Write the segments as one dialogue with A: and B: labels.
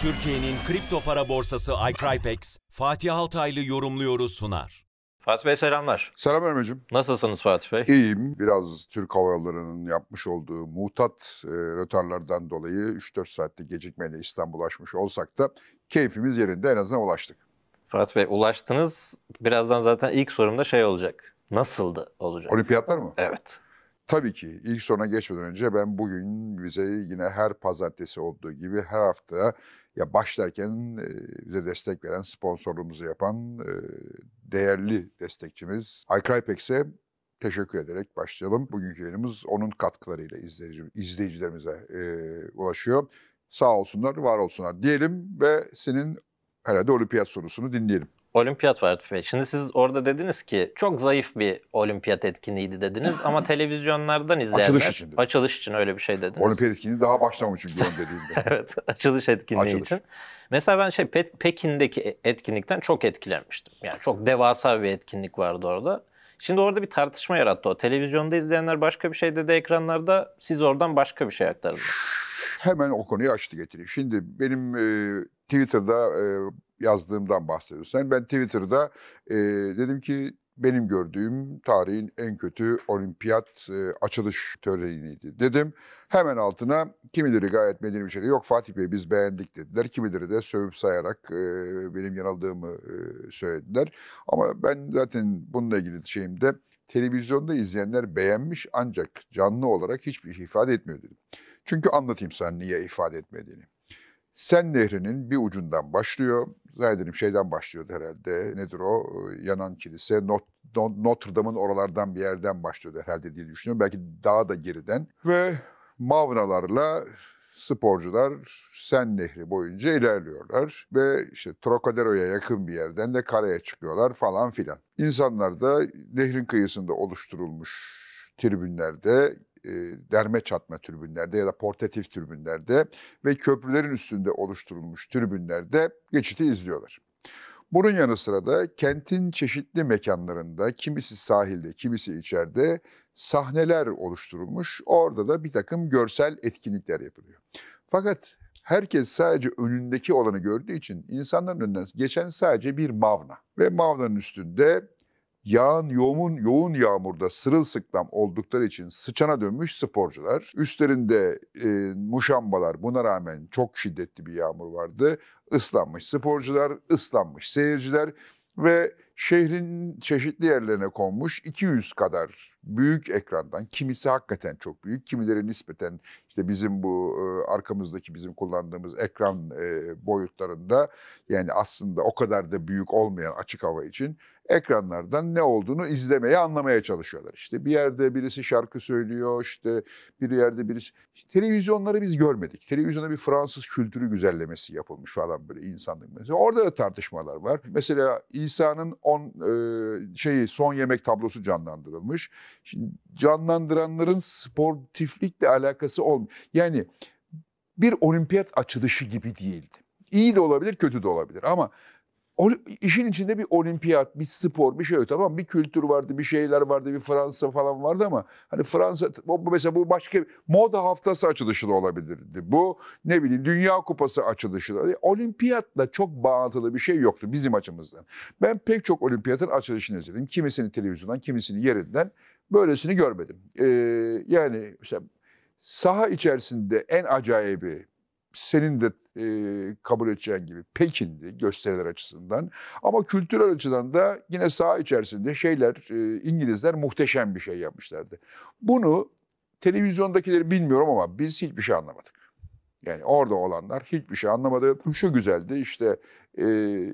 A: Türkiye'nin kripto para borsası iCrypex, Fatih Altaylı yorumluyoruz sunar. Fatih Bey selamlar.
B: Selam Ermeciğim. Nasılsınız Fatih Bey? İyiyim. Biraz Türk Hava Yolları'nın yapmış olduğu mutat e, rötarlardan dolayı 3-4 saatte gecikmeyle İstanbul'a
A: ulaşmış olsak da keyfimiz yerinde en azından ulaştık. Fatih Bey ulaştınız. Birazdan zaten ilk sorumda şey olacak. Nasıldı olacak? Olimpiyatlar mı? Evet.
B: Tabii ki ilk soruna geçmeden önce ben bugün bize yine her pazartesi olduğu gibi her hafta ya başlarken bize destek veren, sponsorluğumuzu yapan değerli destekçimiz iCrypex'e teşekkür ederek başlayalım. Bugünkü yayınımız onun katkılarıyla izleyici, izleyicilerimize e, ulaşıyor. Sağ olsunlar, var olsunlar diyelim ve senin herhalde olimpiyat sorusunu dinleyelim
A: olimpiyat var. Şimdi siz orada dediniz ki çok zayıf bir olimpiyat etkinliğiydi dediniz ama televizyonlardan izleyenler... açılış için. Dedim. Açılış için öyle bir şey dediniz. Olimpiyat
B: etkinliği daha başlamamış çünkü onun dediğinde.
A: evet açılış etkinliği açılış. için. Mesela ben şey Pekin'deki e, etkinlikten çok etkilenmiştim. Yani çok devasa bir etkinlik vardı orada. Şimdi orada bir tartışma yarattı o. Televizyonda izleyenler başka bir şey dedi ekranlarda. Siz oradan başka bir şey aktardınız.
B: Hemen o konuyu açtı getireyim. Şimdi benim e, Twitter'da e, yazdığımdan bahsediyorsun. Yani ben Twitter'da e, dedim ki benim gördüğüm tarihin en kötü olimpiyat e, açılış töreniydi dedim. Hemen altına kimileri gayet medeni bir şeydi. yok Fatih Bey biz beğendik dediler. Kimileri de sövüp sayarak e, benim yanıldığımı e, söylediler. Ama ben zaten bununla ilgili şeyimde televizyonda izleyenler beğenmiş ancak canlı olarak hiçbir şey ifade etmiyor dedim. Çünkü anlatayım sana niye ifade etmediğini. Sen Nehri'nin bir ucundan başlıyor. Zannederim şeyden başlıyordu herhalde. Nedir o? Ee, yanan kilise. Not, Notre Dame'ın oralardan bir yerden başlıyordu herhalde diye düşünüyorum. Belki daha da geriden. Ve mavnalarla sporcular Sen Nehri boyunca ilerliyorlar ve işte Trocadero'ya yakın bir yerden de karaya çıkıyorlar falan filan. İnsanlar da nehrin kıyısında oluşturulmuş tribünlerde e, derme çatma tribünlerde ya da portatif tribünlerde ve köprülerin üstünde oluşturulmuş tribünlerde geçiti izliyorlar. Bunun yanı sıra da kentin çeşitli mekanlarında kimisi sahilde kimisi içeride sahneler oluşturulmuş. Orada da bir takım görsel etkinlikler yapılıyor. Fakat herkes sadece önündeki olanı gördüğü için insanların önünden geçen sadece bir mavna. Ve mavnanın üstünde yağan yoğun, yoğun yağmurda sırılsıklam oldukları için sıçana dönmüş sporcular. Üstlerinde e, muşambalar buna rağmen çok şiddetli bir yağmur vardı. Islanmış sporcular, ıslanmış seyirciler ve şehrin çeşitli yerlerine konmuş 200 kadar büyük ekrandan kimisi hakikaten çok büyük, kimileri nispeten işte bizim bu e, arkamızdaki bizim kullandığımız ekran e, boyutlarında yani aslında o kadar da büyük olmayan açık hava için ekranlardan ne olduğunu izlemeye, anlamaya çalışıyorlar. İşte bir yerde birisi şarkı söylüyor, işte bir yerde birisi... İşte televizyonları biz görmedik. Televizyonda bir Fransız kültürü güzellemesi yapılmış falan böyle insanlık. Mesela orada da tartışmalar var. Mesela İsa'nın on, e, şeyi son yemek tablosu canlandırılmış. Şimdi canlandıranların sportiflikle alakası olmuyor. Yani bir olimpiyat açılışı gibi değildi. İyi de olabilir, kötü de olabilir ama işin içinde bir olimpiyat, bir spor, bir şey yok tamam Bir kültür vardı, bir şeyler vardı, bir Fransa falan vardı ama hani Fransa mesela bu başka moda haftası açılışı da olabilirdi. Bu ne bileyim Dünya Kupası açılışı da. Olimpiyatla çok bağlantılı bir şey yoktu bizim açımızdan. Ben pek çok olimpiyatın açılışını izledim. Kimisini televizyondan, kimisini yerinden. Böylesini görmedim. Ee, yani mesela saha içerisinde en acayibi senin de e, kabul edeceğin gibi Pekin'di gösteriler açısından. Ama kültürel açıdan da yine saha içerisinde şeyler e, İngilizler muhteşem bir şey yapmışlardı. Bunu televizyondakileri bilmiyorum ama biz hiçbir şey anlamadık. Yani orada olanlar hiçbir şey anlamadı. Şu güzeldi işte e,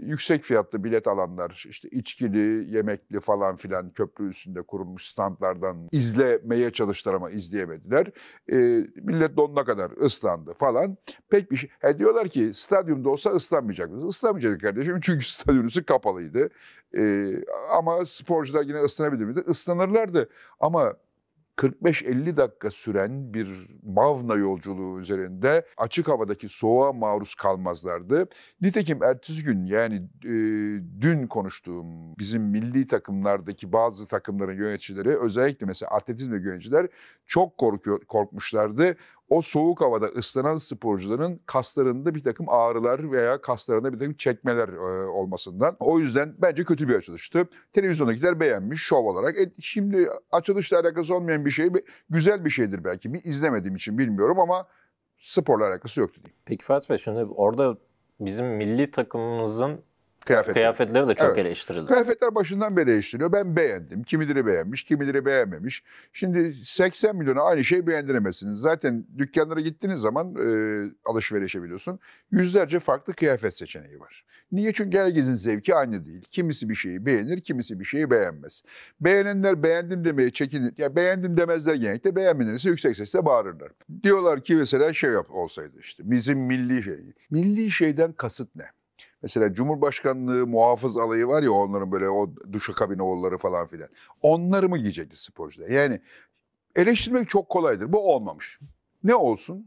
B: yüksek fiyatlı bilet alanlar işte içkili, yemekli falan filan köprü üstünde kurulmuş standlardan izlemeye çalıştılar ama izleyemediler. E, millet donuna kadar ıslandı falan. Pek bir şey. He diyorlar ki stadyumda olsa ıslanmayacaktınız. Islanmayacaktı kardeşim çünkü stadyum kapalıydı. E, ama sporcular yine ıslanabilir miydi? Islanırlardı ama 45-50 dakika süren bir Mavna yolculuğu üzerinde açık havadaki soğuğa maruz kalmazlardı. Nitekim ertesi gün yani e, dün konuştuğum bizim milli takımlardaki bazı takımların yöneticileri özellikle mesela atletizm yöneticiler çok korkuyor, korkmuşlardı o soğuk havada ıslanan sporcuların kaslarında bir takım ağrılar veya kaslarında bir takım çekmeler e, olmasından. O yüzden bence kötü bir açılıştı. Televizyondakiler beğenmiş şov olarak. E, şimdi açılışla alakası olmayan bir şey güzel bir şeydir belki. Bir izlemediğim için bilmiyorum ama sporla alakası yoktu diyeyim. Peki Fatih Bey şimdi orada bizim milli takımımızın
A: Kıyafetler. Kıyafetleri de çok evet. eleştirildi. Kıyafetler
B: başından beri eleştiriliyor. Ben beğendim. Kimileri beğenmiş, kimileri beğenmemiş. Şimdi 80 milyona aynı şeyi beğendiremezsiniz. Zaten dükkanlara gittiğiniz zaman e, alışverişe biliyorsun. Yüzlerce farklı kıyafet seçeneği var. Niye? Çünkü herkesin zevki aynı değil. Kimisi bir şeyi beğenir, kimisi bir şeyi beğenmez. Beğenenler beğendim demeye çekinir. Ya beğendim demezler genellikle. Beğenmeyenlerse yüksek sesle bağırırlar. Diyorlar ki mesela şey yap olsaydı işte bizim milli şey. Milli şeyden kasıt ne? Mesela Cumhurbaşkanlığı muhafız alayı var ya onların böyle o duşakabin oğulları falan filan. Onları mı giyecekti sporcular? Yani eleştirmek çok kolaydır. Bu olmamış. Ne olsun?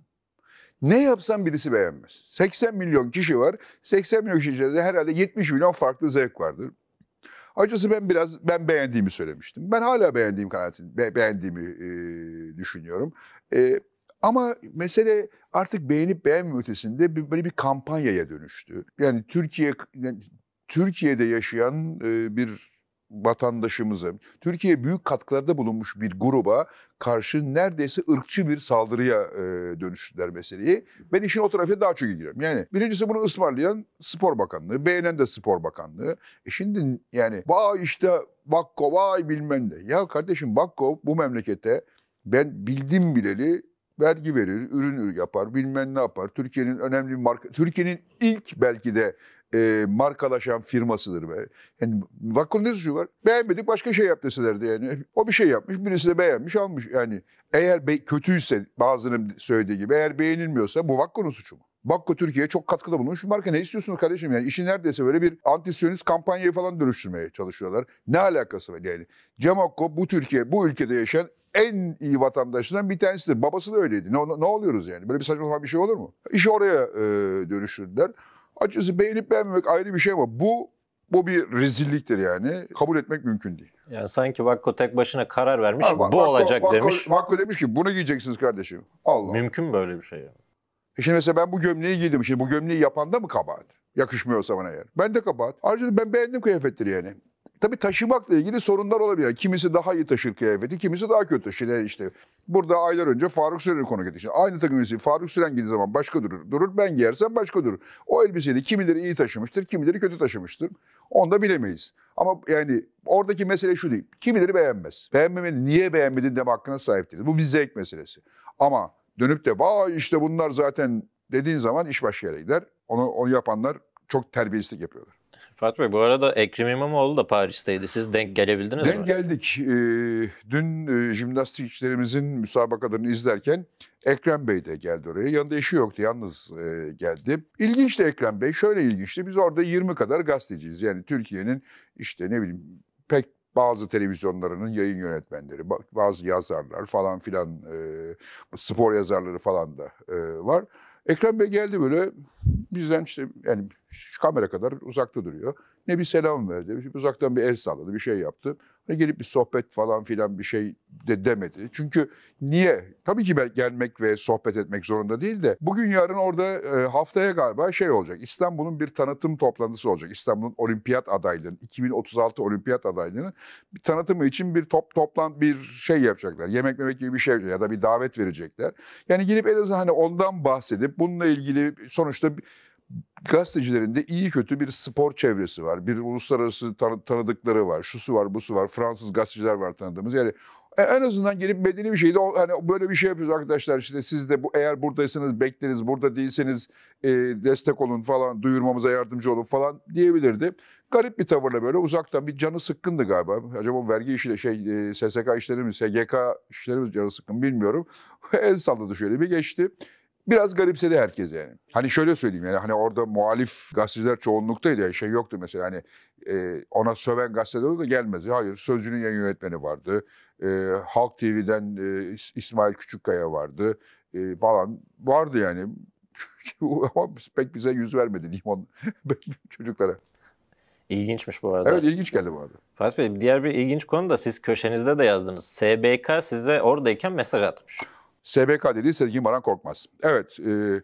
B: Ne yapsan birisi beğenmez. 80 milyon kişi var. 80 milyon kişi içerisinde herhalde 70 milyon farklı zevk vardır. Acısı ben biraz ben beğendiğimi söylemiştim. Ben hala beğendiğim kanaatini, be, beğendiğimi e, düşünüyorum. E, ama mesele artık beğenip beğenmeme ötesinde bir, böyle bir kampanyaya dönüştü. Yani Türkiye yani Türkiye'de yaşayan e, bir vatandaşımıza, Türkiye büyük katkılarda bulunmuş bir gruba karşı neredeyse ırkçı bir saldırıya e, dönüştüler meseleyi. Ben işin o tarafına daha çok ilgiliyorum. Yani birincisi bunu ısmarlayan Spor Bakanlığı, beğenen de Spor Bakanlığı. E şimdi yani vay işte Vakko, vay bilmem ne. Ya kardeşim Vakko bu memlekete ben bildim bileli vergi verir, ürün yapar, bilmem ne yapar. Türkiye'nin önemli marka, Türkiye'nin ilk belki de e, markalaşan firmasıdır. Be. Yani Vakkon'un ne suçu var? Beğenmedik başka şey yap deselerdi yani. O bir şey yapmış, birisi de beğenmiş, almış. Yani eğer be- kötüyse bazılarının söylediği gibi, eğer beğenilmiyorsa bu Vakkon'un suçu mu? Vakko Türkiye'ye çok katkıda bulunmuş marka. Ne istiyorsunuz kardeşim? Yani işi neredeyse böyle bir antisyonist kampanyayı falan dönüştürmeye çalışıyorlar. Ne alakası var yani? Cemakko bu Türkiye, bu ülkede yaşayan en iyi vatandaşından bir tanesidir. Babası da öyleydi. Ne, ne oluyoruz yani? Böyle bir saçma sapan bir şey olur mu? İşi oraya e, dönüştürdüler. Açıkçası beğenip beğenmemek ayrı bir şey ama bu bu bir rezilliktir yani. Kabul etmek mümkün değil.
A: Yani sanki Vakko tek başına karar vermiş, ha, bu Vakko, olacak Vakko, demiş. Vakko demiş ki bunu giyeceksiniz kardeşim.
B: Allah. Mümkün mü böyle bir şey? Yani? E şimdi mesela ben bu gömleği giydim. Şimdi bu gömleği yapan da mı kabahat? Yakışmıyorsa bana eğer. Ben de kabahat. Ayrıca ben beğendim kıyafetleri yani. Tabii taşımakla ilgili sorunlar olabilir. Kimisi daha iyi taşır kıyafeti, kimisi daha kötü taşır. Yani işte burada aylar önce Faruk Süren'i konuk etmiştim. Aynı takım elbiseyi Faruk Süren giydiği zaman başka durur. Durur ben giyersem başka durur. O elbiseyi kimileri iyi taşımıştır, kimileri kötü taşımıştır. Onu da bilemeyiz. Ama yani oradaki mesele şu değil. Kimileri beğenmez. Beğenmemedi, niye beğenmedin deme hakkına sahiptir. Bu bir zevk meselesi. Ama dönüp de vay işte bunlar zaten dediğin zaman iş başka yere gider. Onu, onu yapanlar çok terbiyesizlik yapıyorlar.
A: Fatih Bey bu arada Ekrem İmamoğlu da Paris'teydi. Siz denk gelebildiniz denk mi? Denk
B: geldik. Ee, dün e, jimnastikçilerimizin müsabakalarını izlerken Ekrem Bey de geldi oraya. Yanında eşi yoktu, yalnız e, geldi. İlginçti Ekrem Bey. Şöyle ilginçti. Biz orada 20 kadar gazeteciyiz. Yani Türkiye'nin işte ne bileyim pek bazı televizyonlarının yayın yönetmenleri, bazı yazarlar falan filan, e, spor yazarları falan da e, var. Ekrem Bey geldi böyle bizden işte yani şu kamera kadar uzakta duruyor. Ne bir selam verdi, uzaktan bir el salladı, bir şey yaptı. Gelip bir sohbet falan filan bir şey de demedi. Çünkü niye? Tabii ki gelmek ve sohbet etmek zorunda değil de bugün yarın orada e, haftaya galiba şey olacak. İstanbul'un bir tanıtım toplantısı olacak. İstanbul'un olimpiyat adaylarının 2036 olimpiyat adaylarının bir tanıtımı için bir top toplan bir şey yapacaklar. Yemek memek gibi bir şey ya da bir davet verecekler. Yani gelip en azından hani ondan bahsedip bununla ilgili sonuçta gazetecilerin de iyi kötü bir spor çevresi var. Bir uluslararası tanıdıkları var. Şusu var, busu var. Fransız gazeteciler var tanıdığımız. Yani e, en azından gelip medeni bir şeydi. hani böyle bir şey yapıyoruz arkadaşlar işte siz de bu eğer buradaysanız bekleriz burada değilseniz e, destek olun falan duyurmamıza yardımcı olun falan diyebilirdi. Garip bir tavırla böyle uzaktan bir canı sıkkındı galiba. Acaba vergi işiyle şey e, SSK işleri mi SGK işleri mi canı sıkkın bilmiyorum. En salladı şöyle bir geçti biraz garipsedi herkes yani. Hani şöyle söyleyeyim yani hani orada muhalif gazeteciler çoğunluktaydı. Yani şey yoktu mesela hani e, ona söven gazeteler de gelmezdi. Hayır Sözcü'nün yayın yönetmeni vardı. E, Halk TV'den e, İsmail Küçükkaya vardı e, falan vardı yani. Ama pek
A: bize yüz vermedi limon çocuklara. İlginçmiş bu arada. Evet ilginç geldi bu arada. Fatih Bey diğer bir ilginç konu da siz köşenizde de yazdınız. SBK size oradayken mesaj atmış. SBK dedi Sezgin Baran Korkmaz. Evet, e,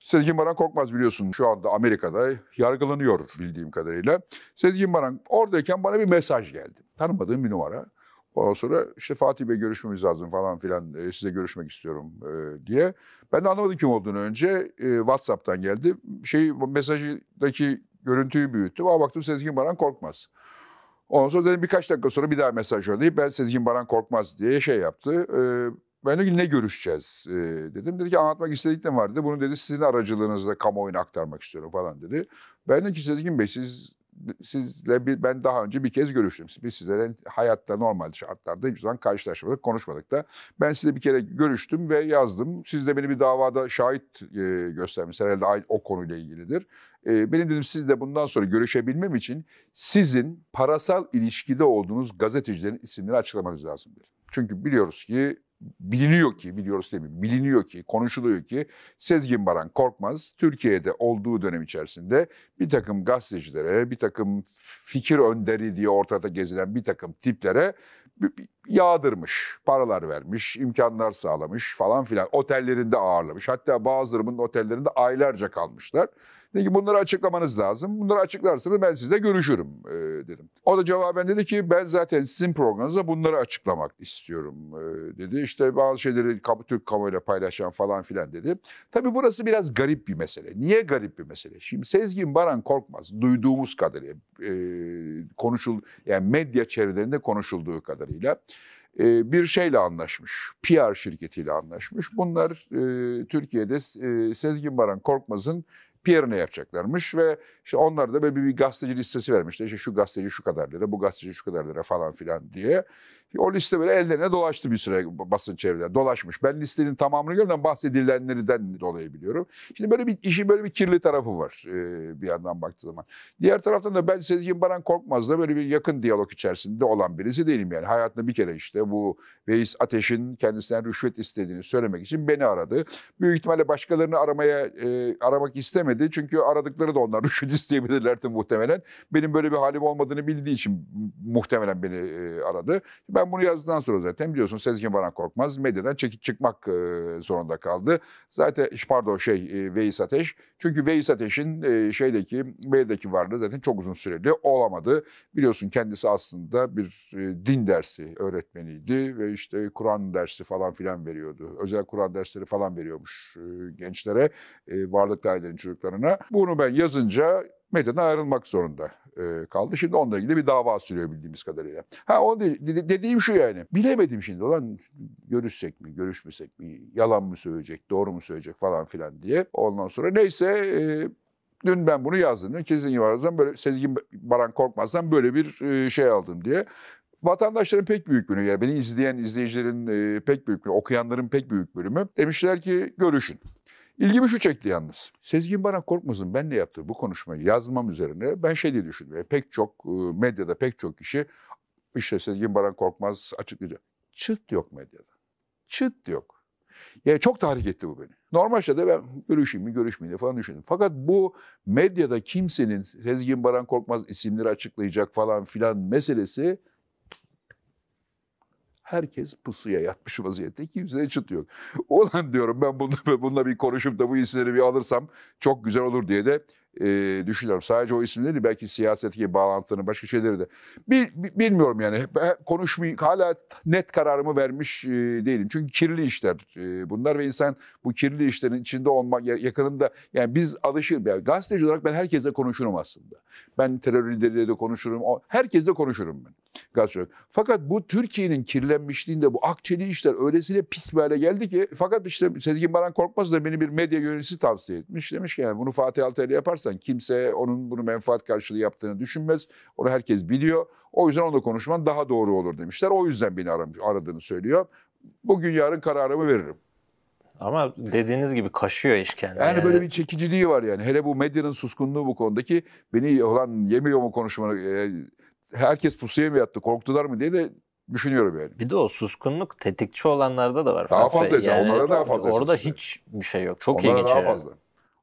A: Sezgin Baran Korkmaz
B: biliyorsun şu anda Amerika'da yargılanıyor bildiğim kadarıyla. Sezgin Baran oradayken bana bir mesaj geldi. Tanımadığım bir numara. Ondan sonra işte Fatih Bey görüşmemiz lazım falan filan e, size görüşmek istiyorum e, diye. Ben de anlamadım kim olduğunu önce e, WhatsApp'tan geldi. Şey mesajdaki görüntüyü büyüttüm ama baktım Sezgin Baran Korkmaz. Ondan sonra dedim birkaç dakika sonra bir daha mesaj yollayıp ben Sezgin Baran Korkmaz diye şey yaptı. E, ben de ne görüşeceğiz dedim. Dedi ki anlatmak istediklerim var dedi. Bunu dedi sizin aracılığınızla kamuoyuna aktarmak istiyorum falan dedi. Ben de ki Sezgin Bey siz sizle bir, ben daha önce bir kez görüştüm. Biz sizlerle hayatta normal şartlarda hiçbir zaman karşılaşmadık, konuşmadık da. Ben sizle bir kere görüştüm ve yazdım. Siz de beni bir davada şahit e, göstermişsiniz. Herhalde o konuyla ilgilidir. E, benim dedim sizle bundan sonra görüşebilmem için sizin parasal ilişkide olduğunuz gazetecilerin isimleri açıklamanız lazım dedim. Çünkü biliyoruz ki biliniyor ki, biliyoruz demeyeyim, biliniyor ki, konuşuluyor ki Sezgin Baran Korkmaz Türkiye'de olduğu dönem içerisinde bir takım gazetecilere, bir takım fikir önderi diye ortada gezilen bir takım tiplere yağdırmış, paralar vermiş, imkanlar sağlamış falan filan. Otellerinde ağırlamış. Hatta bazılarının otellerinde aylarca kalmışlar. Dedi ki bunları açıklamanız lazım. Bunları açıklarsanız ben sizle görüşürüm e, dedim. O da cevaben dedi ki ben zaten sizin programınıza bunları açıklamak istiyorum e, dedi. İşte bazı şeyleri Türk kamuoyuyla paylaşan falan filan dedi. Tabii burası biraz garip bir mesele. Niye garip bir mesele? Şimdi Sezgin Baran Korkmaz duyduğumuz kadarıyla e, konuşul yani medya çevrelerinde konuşulduğu kadarıyla e, bir şeyle anlaşmış, PR şirketiyle anlaşmış. Bunlar e, Türkiye'de e, Sezgin Baran Korkmaz'ın Pierre'ine yapacaklarmış ve işte onlar da böyle bir gazeteci listesi vermişler. İşte şu gazeteci şu kadar lira, bu gazeteci şu kadar lira falan filan diye. O liste böyle ellerine dolaştı bir süre basın çevreler. Dolaşmış. Ben listenin tamamını görmeden Bahsedilenlerden dolayı biliyorum. Şimdi böyle bir işin böyle bir kirli tarafı var e, bir yandan baktığı zaman. Diğer taraftan da ben Sezgin Baran Korkmaz'la böyle bir yakın diyalog içerisinde olan birisi değilim yani. Hayatında bir kere işte bu Veys Ateş'in kendisinden rüşvet istediğini söylemek için beni aradı. Büyük ihtimalle başkalarını aramaya e, aramak istemedi. Çünkü aradıkları da onlar rüşvet isteyebilirlerdi muhtemelen. Benim böyle bir halim olmadığını bildiği için muhtemelen beni e, aradı. Ben ben bunu yazdıktan sonra zaten biliyorsun Sezgin Baran Korkmaz medyadan çekip çıkmak zorunda kaldı. Zaten pardon şey e, Veys Ateş. Çünkü Veys Ateş'in şeydeki medyadaki varlığı zaten çok uzun süreli olamadı. Biliyorsun kendisi aslında bir din dersi öğretmeniydi ve işte Kur'an dersi falan filan veriyordu. Özel Kur'an dersleri falan veriyormuş gençlere, e, varlıklı ailelerin çocuklarına. Bunu ben yazınca medyadan ayrılmak zorunda e, kaldı. Şimdi onunla ilgili bir dava sürüyor bildiğimiz kadarıyla. Ha o dediğim şu yani. Bilemedim şimdi olan görüşsek mi, görüşmesek mi, yalan mı söyleyecek, doğru mu söyleyecek falan filan diye. Ondan sonra neyse e, dün ben bunu yazdım. Kesin yuvarlardan böyle Sezgin Baran Korkmaz'dan böyle bir e, şey aldım diye vatandaşların pek büyük bölümü, yani beni izleyen izleyicilerin e, pek büyük bölümü, okuyanların pek büyük bölümü demişler ki görüşün. İlgimi şu çekti yalnız. Sezgin Baran Korkmaz'ın benle yaptığı bu konuşmayı yazmam üzerine ben şey diye düşündüm. E, pek çok e, medyada pek çok kişi işte Sezgin Baran Korkmaz açıklayacak. Çıt yok medyada. Çıt yok. Yani çok tahrik etti bu beni. Normal şeyde ben görüşeyim mi görüşmeyeyim falan düşündüm. Fakat bu medyada kimsenin Sezgin Baran Korkmaz isimleri açıklayacak falan filan meselesi Herkes pusuya yatmış vaziyette. Kimse de çıt yok. Olan diyorum ben bununla, bununla bir konuşup da bu isimleri bir alırsam çok güzel olur diye de e, düşünüyorum. Sadece o isimleri değil belki siyasetteki bağlantılarını başka şeyleri de. Bil, bilmiyorum yani konuşmayı hala net kararımı vermiş e, değilim. Çünkü kirli işler e, bunlar ve insan bu kirli işlerin içinde olmak yakınında yani biz alışır. Yani gazeteci olarak ben herkese konuşurum aslında. Ben terör lideriyle de konuşurum. Herkesle konuşurum ben gaz söylüyor. Fakat bu Türkiye'nin kirlenmişliğinde bu akçeli işler öylesine pis bir hale geldi ki fakat işte Sezgin Baran Korkmaz da beni bir medya yöneticisi tavsiye etmiş. Demiş ki yani bunu Fatih Altaylı yaparsan kimse onun bunu menfaat karşılığı yaptığını düşünmez. Onu herkes biliyor. O yüzden onunla konuşman daha doğru olur demişler. O yüzden beni aramış, aradığını söylüyor. Bugün yarın kararımı
A: veririm. Ama dediğiniz gibi kaşıyor iş kendini. Yani, yani böyle
B: bir çekiciliği var yani. Hele bu medyanın suskunluğu bu konudaki beni olan yemiyor mu konuşmanı herkes
A: pusuya mı yattı, korktular mı diye de düşünüyorum yani. Bir de o suskunluk tetikçi olanlarda da var. Daha fazla esas, yani, onlara daha fazla Orada hiç bir şey yok. Çok onlara ilginç. daha yani. fazla.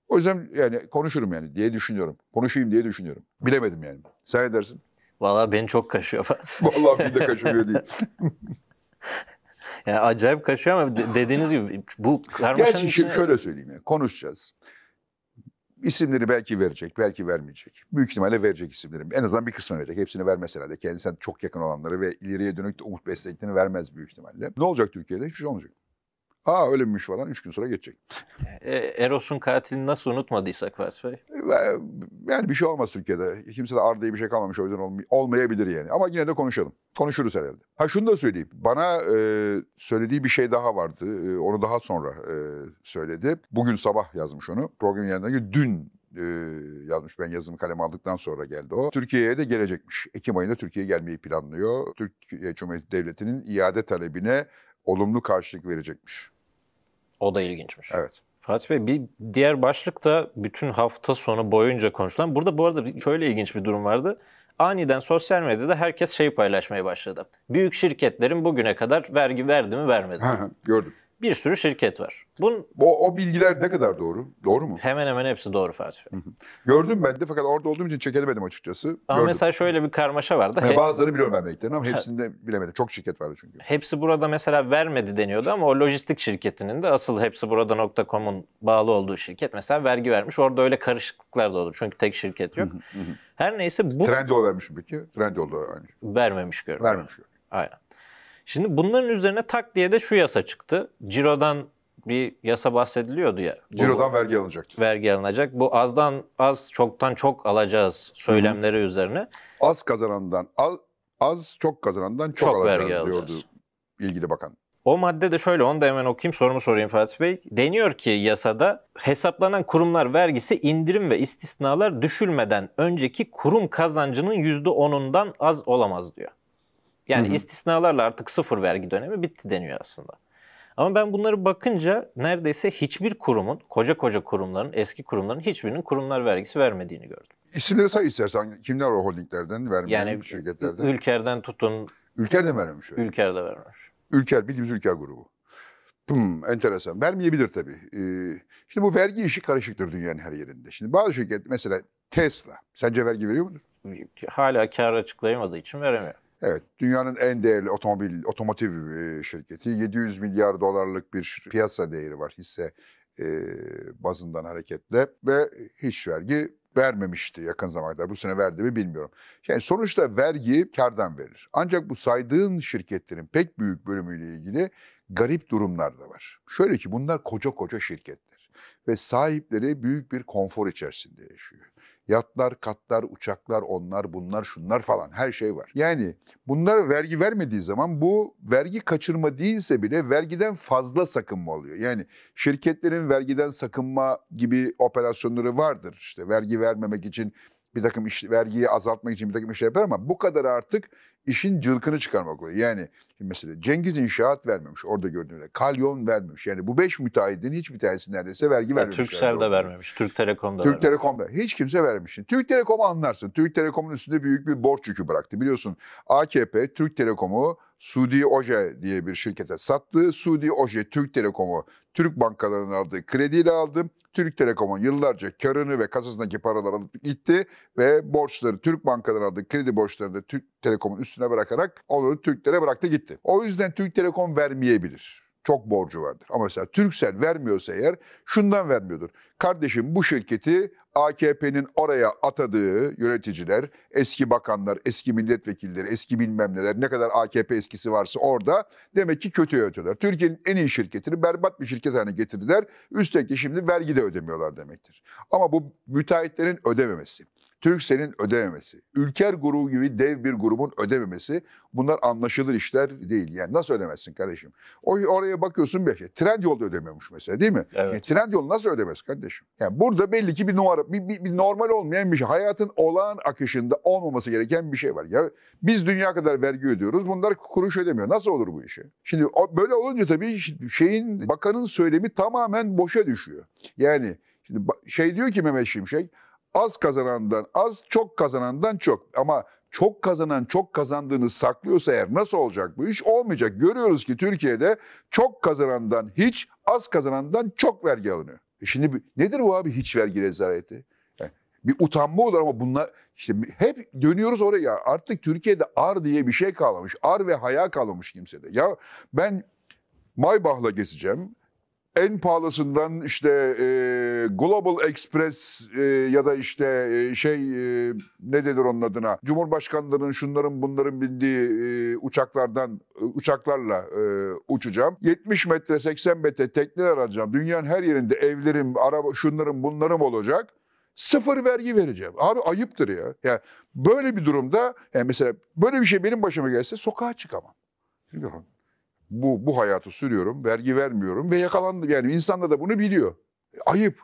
B: O yüzden yani konuşurum yani diye düşünüyorum. Konuşayım diye düşünüyorum. Bilemedim yani. Sen ne dersin?
A: Valla beni çok kaşıyor Fatih. Valla beni de kaşıyor değil.
B: yani acayip kaşıyor ama dediğiniz gibi bu karmaşanın Gerçi içine... şöyle söyleyeyim yani konuşacağız. İsimleri belki verecek, belki vermeyecek. Büyük ihtimalle verecek isimleri. En azından bir kısmını verecek. Hepsini vermez herhalde. Kendisine çok yakın olanları ve ileriye dönük de umut besleyiklerini vermez büyük ihtimalle. Ne olacak Türkiye'de? Hiçbir şey olmayacak. Aa öyleymiş falan üç gün sonra geçecek.
A: E, Eros'un katilini nasıl unutmadıysak Fars Bey?
B: E, yani bir şey olmaz Türkiye'de. Kimse de ar bir şey kalmamış o yüzden olmayabilir yani. Ama yine de konuşalım. Konuşuruz herhalde. Ha şunu da söyleyeyim. Bana e, söylediği bir şey daha vardı. E, onu daha sonra e, söyledi. Bugün sabah yazmış onu. Program yayınlanıyor. Dün e, yazmış. Ben yazımı kaleme aldıktan sonra geldi o. Türkiye'ye de gelecekmiş. Ekim ayında Türkiye'ye gelmeyi planlıyor. Türkiye Cumhuriyeti Devleti'nin iade talebine olumlu karşılık verecekmiş.
A: O da ilginçmiş. Evet. Fatih Bey bir diğer başlık da bütün hafta sonu boyunca konuşulan. Burada bu arada şöyle ilginç bir durum vardı. Aniden sosyal medyada herkes şey paylaşmaya başladı. Büyük şirketlerin bugüne kadar vergi verdi mi vermedi. mi? Gördüm bir sürü şirket var. Bunun... O, o bilgiler ne kadar doğru? Doğru mu? Hemen hemen hepsi doğru Fatih.
B: Hı Gördüm ben de fakat orada olduğum için çekemedim açıkçası. Ama Gördüm. mesela
A: şöyle bir karmaşa vardı. Yani bazılarını biliyorum ben belirtilerini ama hepsini
B: de bilemedim. Çok şirket vardı çünkü.
A: Hepsi burada mesela vermedi deniyordu ama o lojistik şirketinin de asıl hepsi burada.com'un bağlı olduğu şirket mesela vergi vermiş. Orada öyle karışıklıklar da olur. Çünkü tek şirket yok. Her neyse bu... Trendyol vermiş peki? Trendyol'da aynı şey. Vermemiş gördüm. Vermemiş gördüm. Aynen. Şimdi bunların üzerine tak diye de şu yasa çıktı. Ciro'dan bir yasa bahsediliyordu ya. Ciro'dan bu, vergi alınacak. Vergi alınacak. Bu azdan az, çoktan çok alacağız söylemleri Hı-hı. üzerine. Az kazanandan az, az çok kazanandan çok, çok alacağız vergi diyordu alacağız. ilgili bakan. O madde de şöyle onu da hemen okuyayım sorumu sorayım Fatih Bey. Deniyor ki yasada hesaplanan kurumlar vergisi indirim ve istisnalar düşülmeden önceki kurum kazancının %10'undan az olamaz diyor. Yani Hı-hı. istisnalarla artık sıfır vergi dönemi bitti deniyor aslında. Ama ben bunları bakınca neredeyse hiçbir kurumun, koca koca kurumların, eski kurumların hiçbirinin kurumlar vergisi vermediğini gördüm. İsimleri say istersen. Kimler o holdinglerden vermiş yani, şirketlerden? Ülker'den tutun.
B: Ülker de vermemiş. Öyle.
A: Ülker de vermemiş.
B: Ülker, bildiğimiz Ülker grubu. Hmm, enteresan. Vermeyebilir tabii. Ee, şimdi bu vergi işi karışıktır dünyanın her yerinde. Şimdi bazı
A: şirket mesela Tesla, sence vergi veriyor mudur? Hala kar açıklayamadığı için veremiyor.
B: Evet, dünyanın en değerli otomobil otomotiv e, şirketi 700 milyar dolarlık bir piyasa değeri var hisse e, bazından hareketle ve hiç vergi vermemişti yakın zamanda. Bu sene verdi mi bilmiyorum. Yani sonuçta vergi kardan verir. Ancak bu saydığın şirketlerin pek büyük bölümüyle ilgili garip durumlar da var. Şöyle ki bunlar koca koca şirketler ve sahipleri büyük bir konfor içerisinde yaşıyor. Yatlar, katlar, uçaklar, onlar, bunlar, şunlar falan her şey var. Yani bunlar vergi vermediği zaman bu vergi kaçırma değilse bile vergiden fazla sakınma oluyor. Yani şirketlerin vergiden sakınma gibi operasyonları vardır. İşte vergi vermemek için bir takım iş, vergiyi azaltmak için bir takım işler yapar ama bu kadar artık işin cılkını çıkarmak oluyor. Yani mesela Cengiz inşaat vermemiş orada gördüğümde. Kalyon vermemiş. Yani bu beş müteahhidin hiçbir tanesi neredeyse vergi vermemiş. Türksel de vermemiş.
A: Türk Telekom'da Türk
B: Telekom'da. Hiç kimse vermemiş. Türk Telekom'u anlarsın. Türk Telekom'un üstünde büyük bir borç yükü bıraktı. Biliyorsun AKP Türk Telekom'u Suudi Oje diye bir şirkete sattı. Suudi Oje Türk Telekom'u Türk bankalarının aldığı krediyle aldı. Türk Telekom'un yıllarca karını ve kasasındaki paraları alıp gitti ve borçları Türk bankalarının aldığı kredi borçlarını da Türk Telekom'un üstüne üstüne bırakarak onu Türklere bıraktı gitti. O yüzden Türk Telekom vermeyebilir çok borcu vardır. Ama mesela Türksel vermiyorsa eğer şundan vermiyordur. Kardeşim bu şirketi AKP'nin oraya atadığı yöneticiler, eski bakanlar, eski milletvekilleri, eski bilmem neler, ne kadar AKP eskisi varsa orada demek ki kötü yönetiyorlar. Türkiye'nin en iyi şirketini berbat bir şirket haline getirdiler. Üstelik de şimdi vergi de ödemiyorlar demektir. Ama bu müteahhitlerin ödememesi. Türksel'in ödememesi, Ülker grubu gibi dev bir grubun ödememesi bunlar anlaşılır işler değil. Yani nasıl ödemezsin kardeşim? O oraya bakıyorsun bir şey. Trendyol da ödememiş mesela değil mi? Evet. Yani Trendyol nasıl ödemez kardeşim? Yani burada belli ki bir, numara, bir, bir, bir normal olmayan bir şey. Hayatın olağan akışında olmaması gereken bir şey var. Ya biz dünya kadar vergi ödüyoruz. Bunlar kuruş ödemiyor. Nasıl olur bu işe? Şimdi böyle olunca tabii şeyin bakanın söylemi tamamen boşa düşüyor. Yani Şimdi şey diyor ki Mehmet Şimşek, az kazanandan az, çok kazanandan çok. Ama çok kazanan çok kazandığını saklıyorsa eğer nasıl olacak bu iş? Olmayacak. Görüyoruz ki Türkiye'de çok kazanandan hiç, az kazanandan çok vergi alınıyor. E şimdi nedir bu abi hiç vergi rezaleti? E, bir utanma olur ama bunlar işte hep dönüyoruz oraya. Artık Türkiye'de ar diye bir şey kalmamış. Ar ve haya kalmamış kimsede. Ya ben Maybach'la gezeceğim en pahalısından işte e, Global Express e, ya da işte e, şey e, ne denir onun adına Cumhurbaşkanlarının şunların bunların bindiği e, uçaklardan e, uçaklarla e, uçacağım. 70 metre 80 metre tekneler alacağım. Dünyanın her yerinde evlerim, araba şunların bunlarım olacak. Sıfır vergi vereceğim. Abi ayıptır ya. Yani böyle bir durumda yani mesela böyle bir şey benim başıma gelse sokağa çıkamam. Bilmiyorum bu, bu hayatı sürüyorum, vergi vermiyorum ve yakalandı Yani insanlar da bunu biliyor. E, ayıp.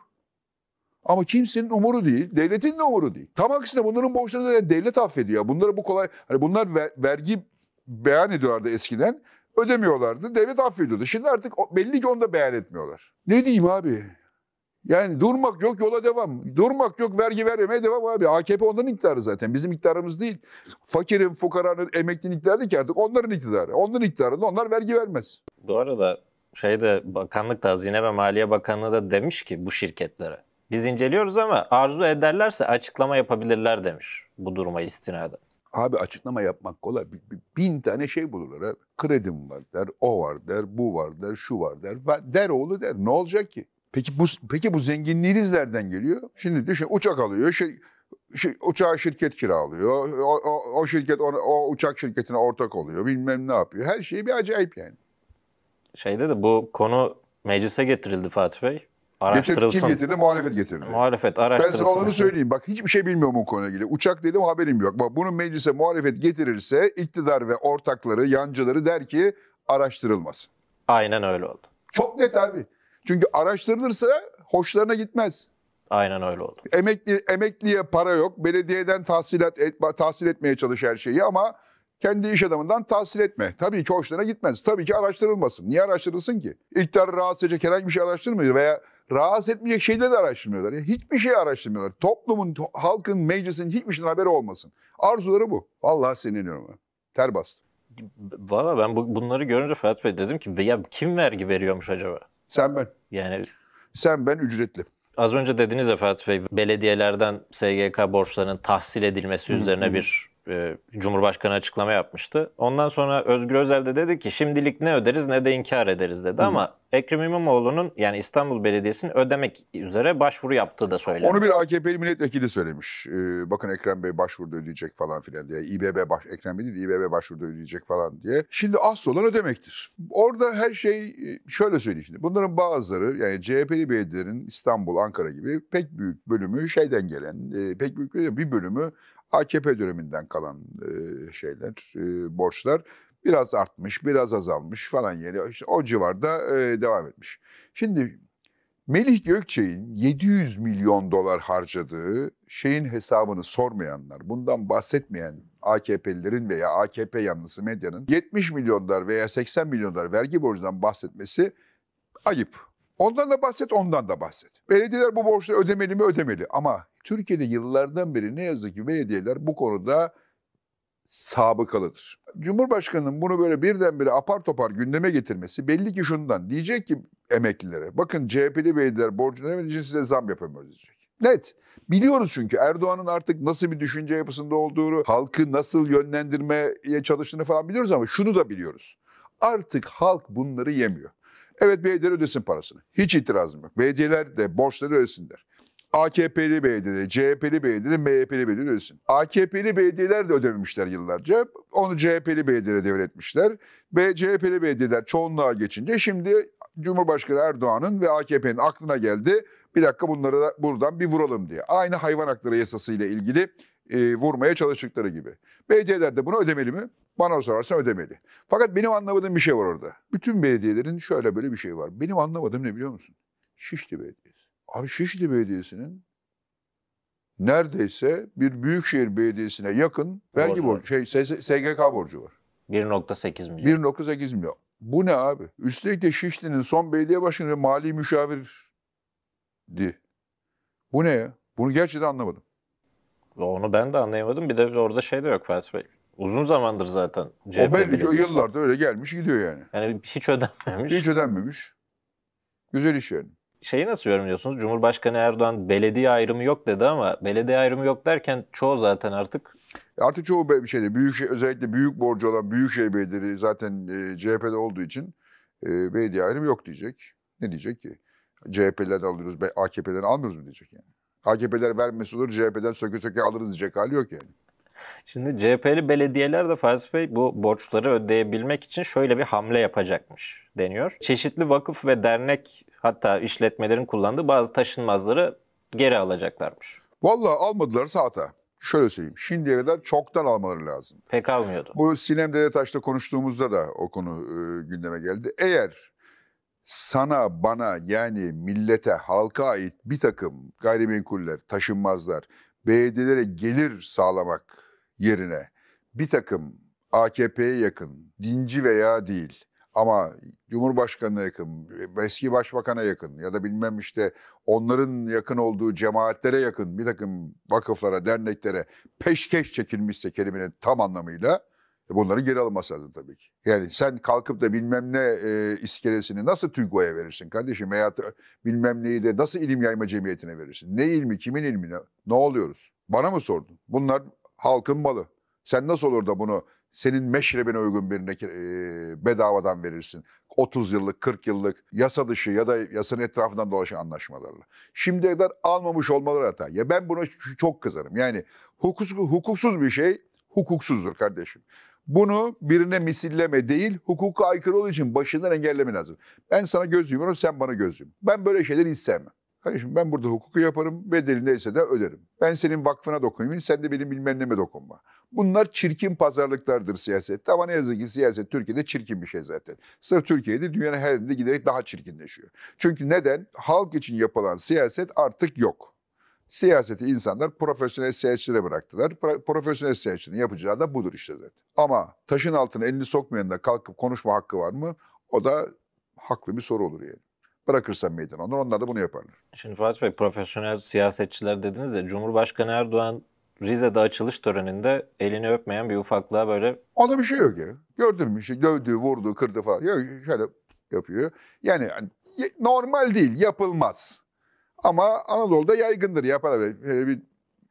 B: Ama kimsenin umuru değil, devletin de umuru değil. Tam aksine bunların borçlarını zaten devlet affediyor. Bunları bu kolay, hani bunlar ver, vergi beyan ediyorlardı eskiden, ödemiyorlardı, devlet affediyordu. Şimdi artık belli ki onu da beyan etmiyorlar. Ne diyeyim abi? Yani durmak yok yola devam. Durmak yok vergi vermeye devam abi. AKP onların iktidarı zaten. Bizim iktidarımız değil. Fakirin, fukaranın,
A: emeklinin iktidarı değil ki artık. Onların iktidarı. Onların iktidarında onlar vergi vermez. Bu arada şeyde bakanlık da Hazine ve Maliye Bakanlığı da demiş ki bu şirketlere. Biz inceliyoruz ama arzu ederlerse açıklama yapabilirler demiş bu duruma istinaden. Abi açıklama yapmak kolay.
B: Bin tane şey bulurlar. Kredim var der, o var der, bu var der, şu var der. Der oğlu der. Ne olacak ki? Peki bu peki bu zenginliğiniz nereden geliyor? Şimdi düşün uçak alıyor, şir, şir, uçağa şirket kiralıyor. O, o, o şirket o, o uçak
A: şirketine ortak oluyor. Bilmem ne yapıyor. Her şeyi bir acayip yani. Şeyde de bu konu meclise getirildi Fatih Bey. Araştırılsın. Getir, kim getirdi? Muhalefet getirdi. Muhalefet araştırılsın. Ben sana onu
B: söyleyeyim. Bak hiçbir şey bilmiyorum bu konuyla ilgili. Uçak dedim haberim yok. Bak bunu meclise muhalefet getirirse iktidar ve ortakları, yancıları der ki araştırılmaz.
A: Aynen öyle oldu.
B: Çok net abi. Çünkü araştırılırsa hoşlarına gitmez. Aynen öyle oldu. Emekli, emekliye para yok. Belediyeden tahsilat et, tahsil etmeye çalış her şeyi ama kendi iş adamından tahsil etme. Tabii ki hoşlarına gitmez. Tabii ki araştırılmasın. Niye araştırılsın ki? İktidarı rahatsız edecek herhangi bir şey araştırmıyor veya rahatsız etmeyecek şeyleri de araştırmıyorlar. hiçbir şey araştırmıyorlar. Toplumun, halkın, meclisin hiçbir şeyden haberi olmasın. Arzuları bu. Vallahi sinirleniyorum ben.
A: Ter bastım. Valla ben bunları görünce Ferhat Bey dedim ki ya kim vergi veriyormuş acaba? Sen ben. Yani sen ben ücretli. Az önce dediniz ya Fatih Bey, belediyelerden SGK borçlarının tahsil edilmesi üzerine bir e, Cumhurbaşkanı açıklama yapmıştı. Ondan sonra Özgür Özel de dedi ki şimdilik ne öderiz ne de inkar ederiz dedi. Hı. Ama Ekrem İmamoğlu'nun yani İstanbul Belediyesi'nin ödemek üzere başvuru yaptığı da söylendi. Onu bir
B: AKP'li milletvekili söylemiş. Ee, bakın Ekrem Bey başvurda ödeyecek falan filan diye. İBB baş, Ekrem Bey değil İBB başvurda ödeyecek falan diye. Şimdi asıl olan ödemektir. Orada her şey e, şöyle söyleyeyim şimdi. Bunların bazıları yani CHP'li belediyelerin İstanbul, Ankara gibi pek büyük bölümü şeyden gelen, e, pek büyük bir bölümü AKP döneminden kalan e, şeyler, e, borçlar biraz artmış, biraz azalmış falan yeri işte o civarda e, devam etmiş. Şimdi Melih Gökçe'nin 700 milyon dolar harcadığı şeyin hesabını sormayanlar, bundan bahsetmeyen AKP'lilerin veya AKP yanlısı medyanın 70 milyon dolar veya 80 milyon dolar vergi borcundan bahsetmesi ayıp. Ondan da bahset, ondan da bahset. Belediyeler bu borçları ödemeli mi ödemeli ama Türkiye'de yıllardan beri ne yazık ki belediyeler bu konuda sabıkalıdır. Cumhurbaşkanının bunu böyle birdenbire apar topar gündeme getirmesi belli ki şundan. Diyecek ki emeklilere bakın CHP'li beyler borcunu ödemediği size zam yapamıyoruz diyecek. Net. Biliyoruz çünkü Erdoğan'ın artık nasıl bir düşünce yapısında olduğunu, halkı nasıl yönlendirmeye çalıştığını falan biliyoruz ama şunu da biliyoruz. Artık halk bunları yemiyor. Evet belediyeler ödesin parasını. Hiç itirazım yok. Belediyeler de borçları ödesinler. AKP'li belediyeleri, CHP'li belediyeleri, MHP'li belediyeleri ödesin. AKP'li belediyeler de ödememişler yıllarca. Onu CHP'li belediyelere devretmişler. Ve CHP'li belediyeler çoğunluğa geçince şimdi Cumhurbaşkanı Erdoğan'ın ve AKP'nin aklına geldi. Bir dakika bunları da buradan bir vuralım diye. Aynı hayvan hakları yasası ile ilgili e, vurmaya çalıştıkları gibi. Belediyeler de bunu ödemeli mi? Bana sorarsan ödemeli. Fakat benim anlamadığım bir şey var orada. Bütün belediyelerin şöyle böyle bir şey var. Benim anlamadığım ne biliyor musun? Şişli Belediyesi. Abi Şişli Belediyesi'nin neredeyse bir büyükşehir belediyesine yakın vergi borcu, şey SGK borcu var. 1.8 şey, milyon. 1.8 milyon. Bu ne abi? Üstelik de Şişli'nin son belediye başkanı mali müşavirdi.
A: Bu ne ya? Bunu gerçekten anlamadım. Onu ben de anlayamadım. Bir de orada şey de yok Fatih Bey. Uzun zamandır zaten. CHP o belli ki yıllarda öyle gelmiş gidiyor yani. Yani hiç ödenmemiş. Hiç ödenmemiş. Güzel iş yani şeyi nasıl yorumluyorsunuz? Cumhurbaşkanı Erdoğan belediye ayrımı yok dedi ama belediye ayrımı yok derken çoğu zaten artık Artık çoğu bir şeyde büyük şey, özellikle büyük
B: borcu olan büyük şey belediyeleri zaten e, CHP'de olduğu için e, belediye ayrımı yok diyecek. Ne diyecek ki? CHP'lerden alıyoruz, AKP'den almıyoruz mu diyecek yani. AKP'ler vermesi
A: olur, CHP'den söke söke alırız diyecek hali yok yani. Şimdi CHP'li belediyeler de Bey bu borçları ödeyebilmek için şöyle bir hamle yapacakmış deniyor. Çeşitli vakıf ve dernek hatta işletmelerin kullandığı bazı taşınmazları geri alacaklarmış.
B: Vallahi almadılar saate. Şöyle söyleyeyim. Şimdiye kadar çoktan almaları lazım. Pek almıyordu. Bu Sinem Dedetaş'ta konuştuğumuzda da o konu e, gündeme geldi. Eğer sana, bana yani millete, halka ait bir takım gayrimenkuller, taşınmazlar belediyelere gelir sağlamak yerine bir takım AKP'ye yakın, dinci veya değil ama Cumhurbaşkanı'na yakın, eski başbakana yakın ya da bilmem işte onların yakın olduğu cemaatlere yakın bir takım vakıflara, derneklere peşkeş çekilmişse kelimenin tam anlamıyla e, bunları geri alınması lazım tabii ki. Yani sen kalkıp da bilmem ne e, iskelesini nasıl TÜGVA'ya verirsin kardeşim? Veya bilmem neyi de nasıl ilim yayma cemiyetine verirsin? Ne ilmi, kimin ilmine? Ne oluyoruz? Bana mı sordun? Bunlar halkın malı. Sen nasıl olur da bunu senin meşrebine uygun birine e, bedavadan verirsin? 30 yıllık, 40 yıllık yasa dışı ya da yasanın etrafından dolaşan anlaşmalarla. Şimdiye kadar almamış olmaları hata. Ya ben buna çok kızarım. Yani hukuksuz, hukuksuz bir şey hukuksuzdur kardeşim. Bunu birine misilleme değil, hukuka aykırı olduğu için başından engelleme lazım. Ben sana göz yumurum, sen bana göz yum. Ben böyle şeyleri hiç sevmem. Kardeşim ben burada hukuku yaparım, bedeli neyse de öderim. Ben senin vakfına dokunmayayım, sen de benim bilmem neme dokunma. Bunlar çirkin pazarlıklardır siyasette ama ne yazık ki siyaset Türkiye'de çirkin bir şey zaten. Sırf Türkiye'de dünyanın her yerinde giderek daha çirkinleşiyor. Çünkü neden? Halk için yapılan siyaset artık yok. Siyaseti insanlar profesyonel siyasetçilere bıraktılar. Profesyonel siyasetçinin yapacağı da budur işte zaten. Ama taşın altına elini sokmayan da kalkıp konuşma hakkı var mı? O da haklı bir soru olur yani. Bırakırsan meydan onlar, onlar da bunu
A: yaparlar. Şimdi Fatih Bey profesyonel siyasetçiler dediniz ya Cumhurbaşkanı Erdoğan Rize'de açılış töreninde elini öpmeyen bir ufaklığa böyle... Onda bir şey yok ya. Gördün mü? şey. dövdü, vurdu, kırdı falan. Ya şöyle yapıyor. Yani hani
B: normal değil, yapılmaz. Ama Anadolu'da yaygındır yapar. Böyle ee, bir,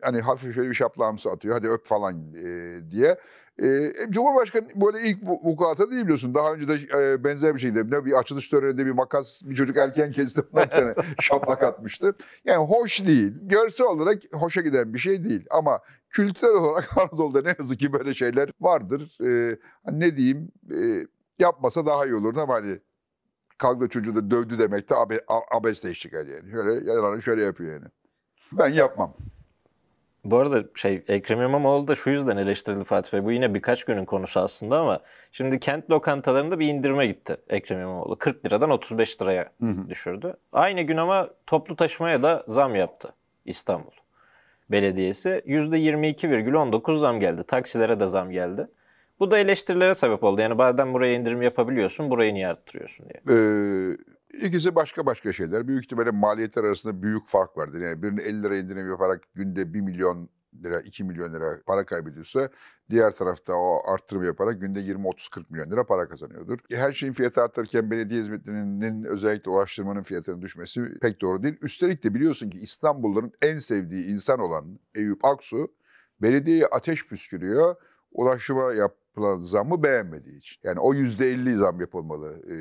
B: hani hafif şöyle bir şaplağımsı atıyor hadi öp falan e, diye. E, Cumhurbaşkanı böyle ilk vukuata değil biliyorsun. Daha önce de e, benzer bir şeydi. Ne, bir açılış töreninde bir makas bir çocuk erken kesti bir tane şaplak atmıştı. Yani hoş değil. Görsel olarak hoşa giden bir şey değil. Ama kültürel olarak Anadolu'da ne yazık ki böyle şeyler vardır. E, hani ne diyeyim e, yapmasa daha iyi olur ama hani kalktı çocuğu da dövdü demek de abe, abesle iştigal yani. Şöyle yalanı şöyle yapıyor yani. Ben yapmam.
A: Bu arada şey Ekrem İmamoğlu da şu yüzden eleştirildi Fatih Bey. Bu yine birkaç günün konusu aslında ama şimdi kent lokantalarında bir indirme gitti Ekrem İmamoğlu. 40 liradan 35 liraya hı hı. düşürdü. Aynı gün ama toplu taşımaya da zam yaptı İstanbul Belediyesi. %22,19 zam geldi. Taksilere de zam geldi. Bu da eleştirilere sebep oldu. Yani bazen buraya indirim yapabiliyorsun, burayı niye arttırıyorsun diye.
B: Ee, ikisi başka başka şeyler. Büyük ihtimalle maliyetler arasında büyük fark vardır. Yani birini 50 lira indirim yaparak günde 1 milyon lira, 2 milyon lira para kaybediyorsa diğer tarafta o arttırma yaparak günde 20-30-40 milyon lira para kazanıyordur. E, her şeyin fiyatı artarken belediye hizmetlerinin özellikle ulaştırmanın fiyatının düşmesi pek doğru değil. Üstelik de biliyorsun ki İstanbulluların en sevdiği insan olan Eyüp Aksu belediyeye ateş püskürüyor. ulaştırma yap, yapılan zammı beğenmediği için. Yani o yüzde elli zam yapılmalı e,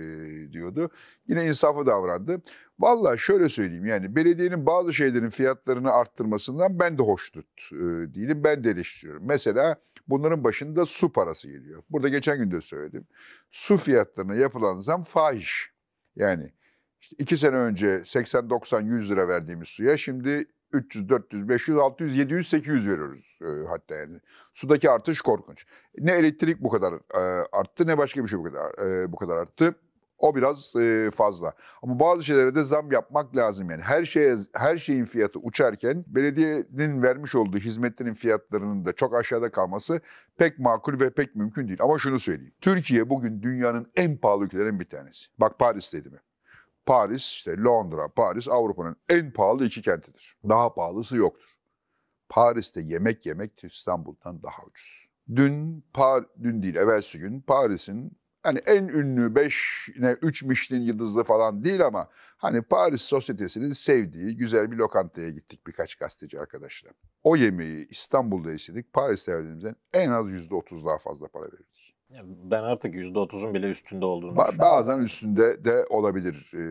B: diyordu. Yine insafı davrandı. Valla şöyle söyleyeyim yani belediyenin bazı şeylerin fiyatlarını arttırmasından ben de hoşnut e, değilim. Ben de eleştiriyorum. Mesela bunların başında su parası geliyor. Burada geçen gün de söyledim. Su fiyatlarına yapılan zam fahiş. Yani işte iki sene önce 80-90-100 lira verdiğimiz suya şimdi 300, 400, 500, 600, 700, 800 veriyoruz e, hatta yani. Sudaki artış korkunç. Ne elektrik bu kadar e, arttı ne başka bir şey bu kadar e, bu kadar arttı. O biraz e, fazla. Ama bazı şeylere de zam yapmak lazım yani. Her şeye her şeyin fiyatı uçarken belediyenin vermiş olduğu hizmetlerin fiyatlarının da çok aşağıda kalması pek makul ve pek mümkün değil. Ama şunu söyleyeyim. Türkiye bugün dünyanın en pahalı ülkelerinden bir tanesi. Bak Paris'teydi mi? Paris, işte Londra, Paris Avrupa'nın en pahalı iki kentidir. Daha pahalısı yoktur. Paris'te yemek yemek İstanbul'dan daha ucuz. Dün, Par dün değil evvelsi gün Paris'in hani en ünlü 5 ne 3 Michelin yıldızlı falan değil ama hani Paris sosyetesinin sevdiği güzel bir lokantaya gittik birkaç gazeteci arkadaşla. O yemeği İstanbul'da istedik. Paris'te verdiğimizden en az %30 daha fazla para verdik.
A: Ben artık %30'un bile üstünde olduğunu ba- düşünüyorum. Bazen üstünde de olabilir ee,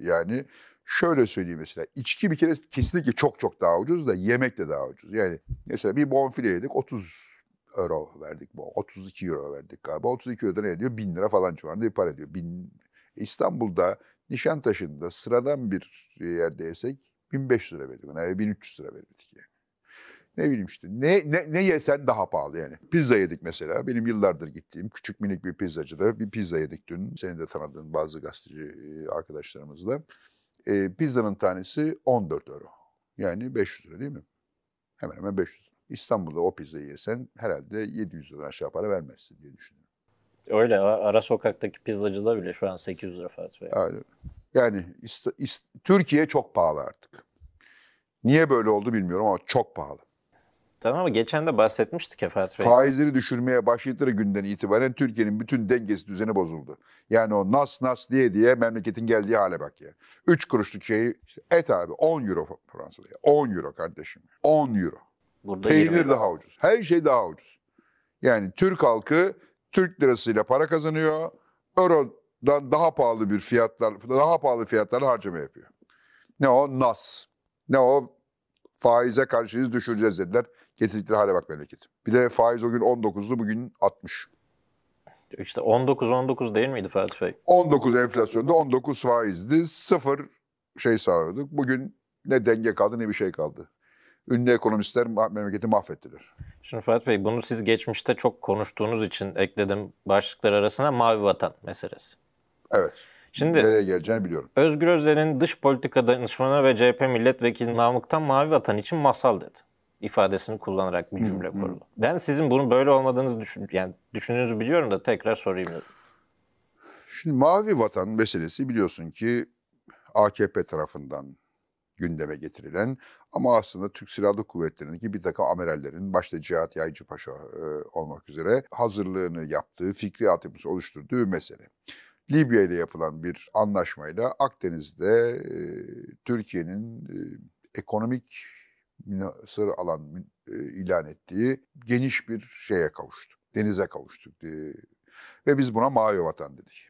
B: yani. Şöyle söyleyeyim mesela içki bir kere kesinlikle çok çok daha ucuz da yemek de daha ucuz. Yani mesela bir bonfile yedik 30 euro verdik. bu 32 euro verdik galiba. 32 euro ne ediyor? 1000 lira falan civarında bir para ediyor. Bin... İstanbul'da Nişantaşı'nda sıradan bir yerde yesek 1500 lira verdik. Yani 1300 lira verdik. Yani. Ne bileyim işte ne, ne, ne yesen daha pahalı yani. Pizza yedik mesela. Benim yıllardır gittiğim küçük minik bir pizzacıda bir pizza yedik dün. Seni de tanıdığın bazı gazeteci e, arkadaşlarımızla. E, pizzanın tanesi 14 euro. Yani 500 lira değil mi? Hemen hemen 500 lira. İstanbul'da o pizzayı yesen herhalde 700 lira aşağı para vermezsin diye düşünüyorum. Öyle ara sokaktaki pizzacıda bile şu an 800 lira Fatih Bey. Aynen. Yani ist, ist, Türkiye çok pahalı artık. Niye böyle oldu bilmiyorum ama
A: çok pahalı. Tamam ama geçen de bahsetmiştik ya Bey. Faizleri
B: düşürmeye başladıkları günden itibaren Türkiye'nin bütün dengesi düzeni bozuldu. Yani o nas nas diye diye memleketin geldiği hale bak ya. 3 kuruşluk şeyi işte et abi 10 euro Fransa'da 10 euro kardeşim. 10 euro. Burada Peynir daha ucuz. Her şey daha ucuz. Yani Türk halkı Türk lirasıyla para kazanıyor. Euro'dan daha pahalı bir fiyatlar, daha pahalı fiyatlar harcama yapıyor. Ne o nas, ne o faize karşıyız düşüreceğiz dediler. Getirdikleri hale bak memleket. Bir de faiz o gün 19'du bugün 60.
A: İşte 19-19 değil miydi Fatih Bey?
B: 19 enflasyonda 19 faizdi. Sıfır şey sağlıyorduk. Bugün ne denge kaldı ne bir şey kaldı. Ünlü ekonomistler memleketi mahvettiler.
A: Şimdi Fatih Bey bunu siz geçmişte çok konuştuğunuz için ekledim başlıklar arasına mavi vatan meselesi. Evet. Şimdi nereye
B: geleceğini biliyorum.
A: Özgür Özel'in dış politika danışmanı ve CHP milletvekili Namık'tan mavi vatan için masal dedi ifadesini kullanarak bir cümle kurulu. Ben sizin bunun böyle olmadığınızı düşün, yani düşündüğünüzü biliyorum da tekrar sorayım.
B: Şimdi mavi vatan meselesi biliyorsun ki AKP tarafından gündeme getirilen ama aslında Türk Silahlı Kuvvetleri'ndeki bir takım amirallerin başta Cihat Yaycı Paşa e, olmak üzere hazırlığını yaptığı, fikri altyapısı oluşturduğu mesele. Libya ile yapılan bir anlaşmayla Akdeniz'de e, Türkiye'nin e, ekonomik münasır alan e, ilan ettiği geniş bir şeye kavuştuk, Denize kavuştuk diye. ve biz buna mavi vatan dedik.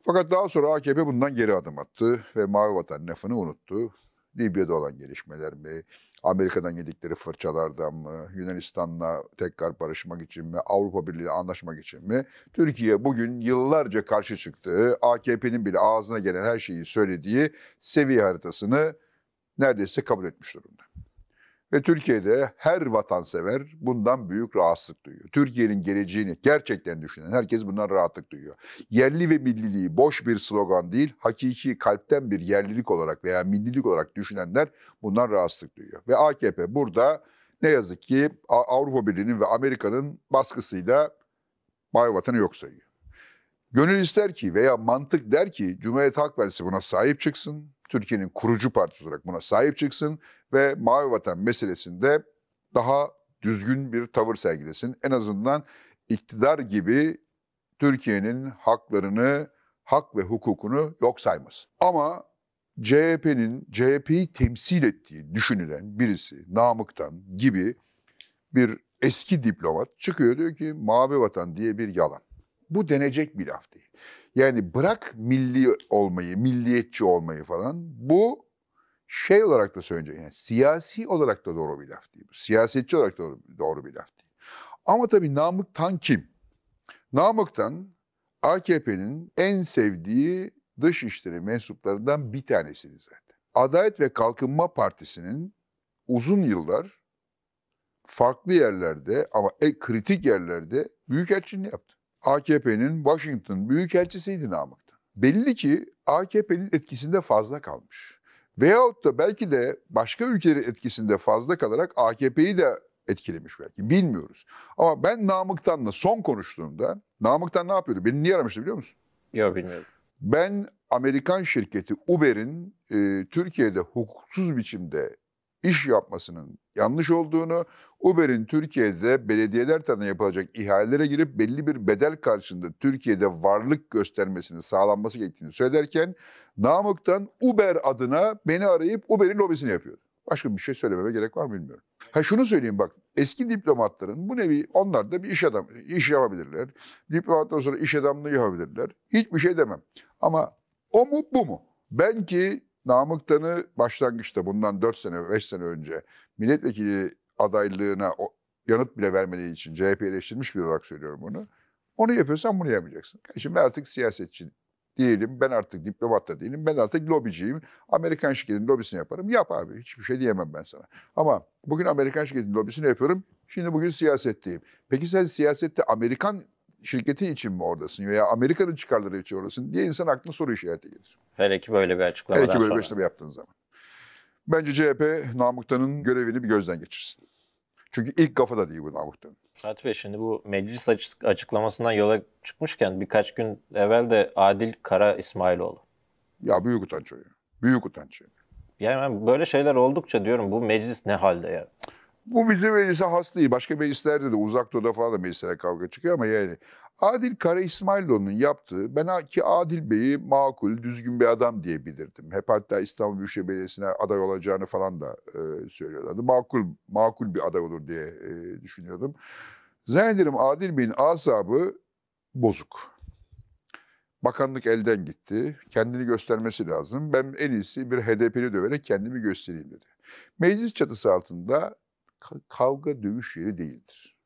B: Fakat daha sonra AKP bundan geri adım attı ve mavi vatan lafını unuttu. Libya'da olan gelişmeler mi, Amerika'dan yedikleri fırçalardan mı, Yunanistan'la tekrar barışmak için mi, Avrupa Birliği anlaşmak için mi? Türkiye bugün yıllarca karşı çıktığı, AKP'nin bile ağzına gelen her şeyi söylediği seviye haritasını neredeyse kabul etmiş durumda. Ve Türkiye'de her vatansever bundan büyük rahatsızlık duyuyor. Türkiye'nin geleceğini gerçekten düşünen herkes bundan rahatlık duyuyor. Yerli ve milliliği boş bir slogan değil, hakiki kalpten bir yerlilik olarak veya millilik olarak düşünenler bundan rahatsızlık duyuyor. Ve AKP burada ne yazık ki Avrupa Birliği'nin ve Amerika'nın baskısıyla bay vatanı yok sayıyor. Gönül ister ki veya mantık der ki Cumhuriyet Halk Partisi buna sahip çıksın. Türkiye'nin kurucu partisi olarak buna sahip çıksın ve Mavi Vatan meselesinde daha düzgün bir tavır sergilesin. En azından iktidar gibi Türkiye'nin haklarını, hak ve hukukunu yok saymasın. Ama CHP'nin CHP'yi temsil ettiği düşünülen birisi Namık'tan gibi bir eski diplomat çıkıyor diyor ki mavi vatan diye bir yalan. Bu denecek bir laf değil. Yani bırak milli olmayı, milliyetçi olmayı falan bu şey olarak da söyleyeceğim, Yani siyasi olarak da doğru bir laf değil. Siyasetçi olarak da doğru, doğru bir laf değil. Ama tabii Namık Tan kim? Namık Tan AKP'nin en sevdiği dışişleri mensuplarından bir tanesini zaten. Adalet ve Kalkınma Partisi'nin uzun yıllar farklı yerlerde ama en kritik yerlerde büyükelçiliğini yaptı. AKP'nin Washington büyükelçisiydi Namık Tan. Belli ki AKP'nin etkisinde fazla kalmış. Veyahut da belki de başka ülkelerin etkisinde fazla kalarak AKP'yi de etkilemiş belki. Bilmiyoruz. Ama ben Namık'tanla son konuştuğumda Namık'tan ne yapıyordu? Beni niye aramıştı biliyor musun? Yok bilmiyorum. Ben Amerikan şirketi Uber'in e, Türkiye'de hukuksuz biçimde iş yapmasının yanlış olduğunu, Uber'in Türkiye'de belediyeler tarafından yapılacak ihalelere girip belli bir bedel karşılığında Türkiye'de varlık göstermesini sağlanması gerektiğini söylerken Namık'tan Uber adına beni arayıp Uber'in lobisini yapıyor. Başka bir şey söylememe gerek var mı bilmiyorum. Ha şunu söyleyeyim bak eski diplomatların bu nevi onlar da bir iş adam iş yapabilirler. Diplomattan sonra iş adamlığı yapabilirler. Hiçbir şey demem. Ama o mu bu mu? Ben ki Namık Tan'ı başlangıçta bundan 4 sene 5 sene önce milletvekili adaylığına yanıt bile vermediği için CHP eleştirmiş bir olarak söylüyorum bunu. Onu yapıyorsan bunu yapmayacaksın. Şimdi artık siyasetçi diyelim ben artık diplomat da değilim ben artık lobiciyim. Amerikan şirketinin lobisini yaparım. Yap abi hiçbir şey diyemem ben sana. Ama bugün Amerikan şirketinin lobisini yapıyorum. Şimdi bugün siyasetteyim. Peki sen siyasette Amerikan Şirketi için mi oradasın veya Amerika'nın çıkarları için oradasın diye insan aklına soru işareti gelir.
A: Hele ki böyle bir açıklamadan Hele ki böyle bir açıklama yaptığın zaman.
B: Bence CHP Namıktan'ın görevini bir gözden
A: geçirsin. Çünkü ilk kafada değil bu Namıktan'ın. Fatih Bey şimdi bu meclis açıklamasından yola çıkmışken birkaç gün evvel de Adil Kara İsmailoğlu. Ya büyük utanç o ya. Büyük utanç. Yani ben böyle şeyler oldukça diyorum bu meclis ne halde ya?
B: Bu bizim meclise has değil. Başka meclislerde de uzak doğuda falan da meclislere kavga çıkıyor ama yani Adil Kara İsmailoğlu'nun yaptığı ben ki Adil Bey'i makul, düzgün bir adam diye bilirdim. Hep hatta İstanbul Büyükşehir Belediyesi'ne aday olacağını falan da e, söylüyorlardı. Makul, makul bir aday olur diye e, düşünüyordum. Zannederim Adil Bey'in asabı bozuk. Bakanlık elden gitti. Kendini göstermesi lazım. Ben en iyisi bir HDP'li döverek kendimi göstereyim dedi. Meclis çatısı altında kavga dövüş yeri değildir.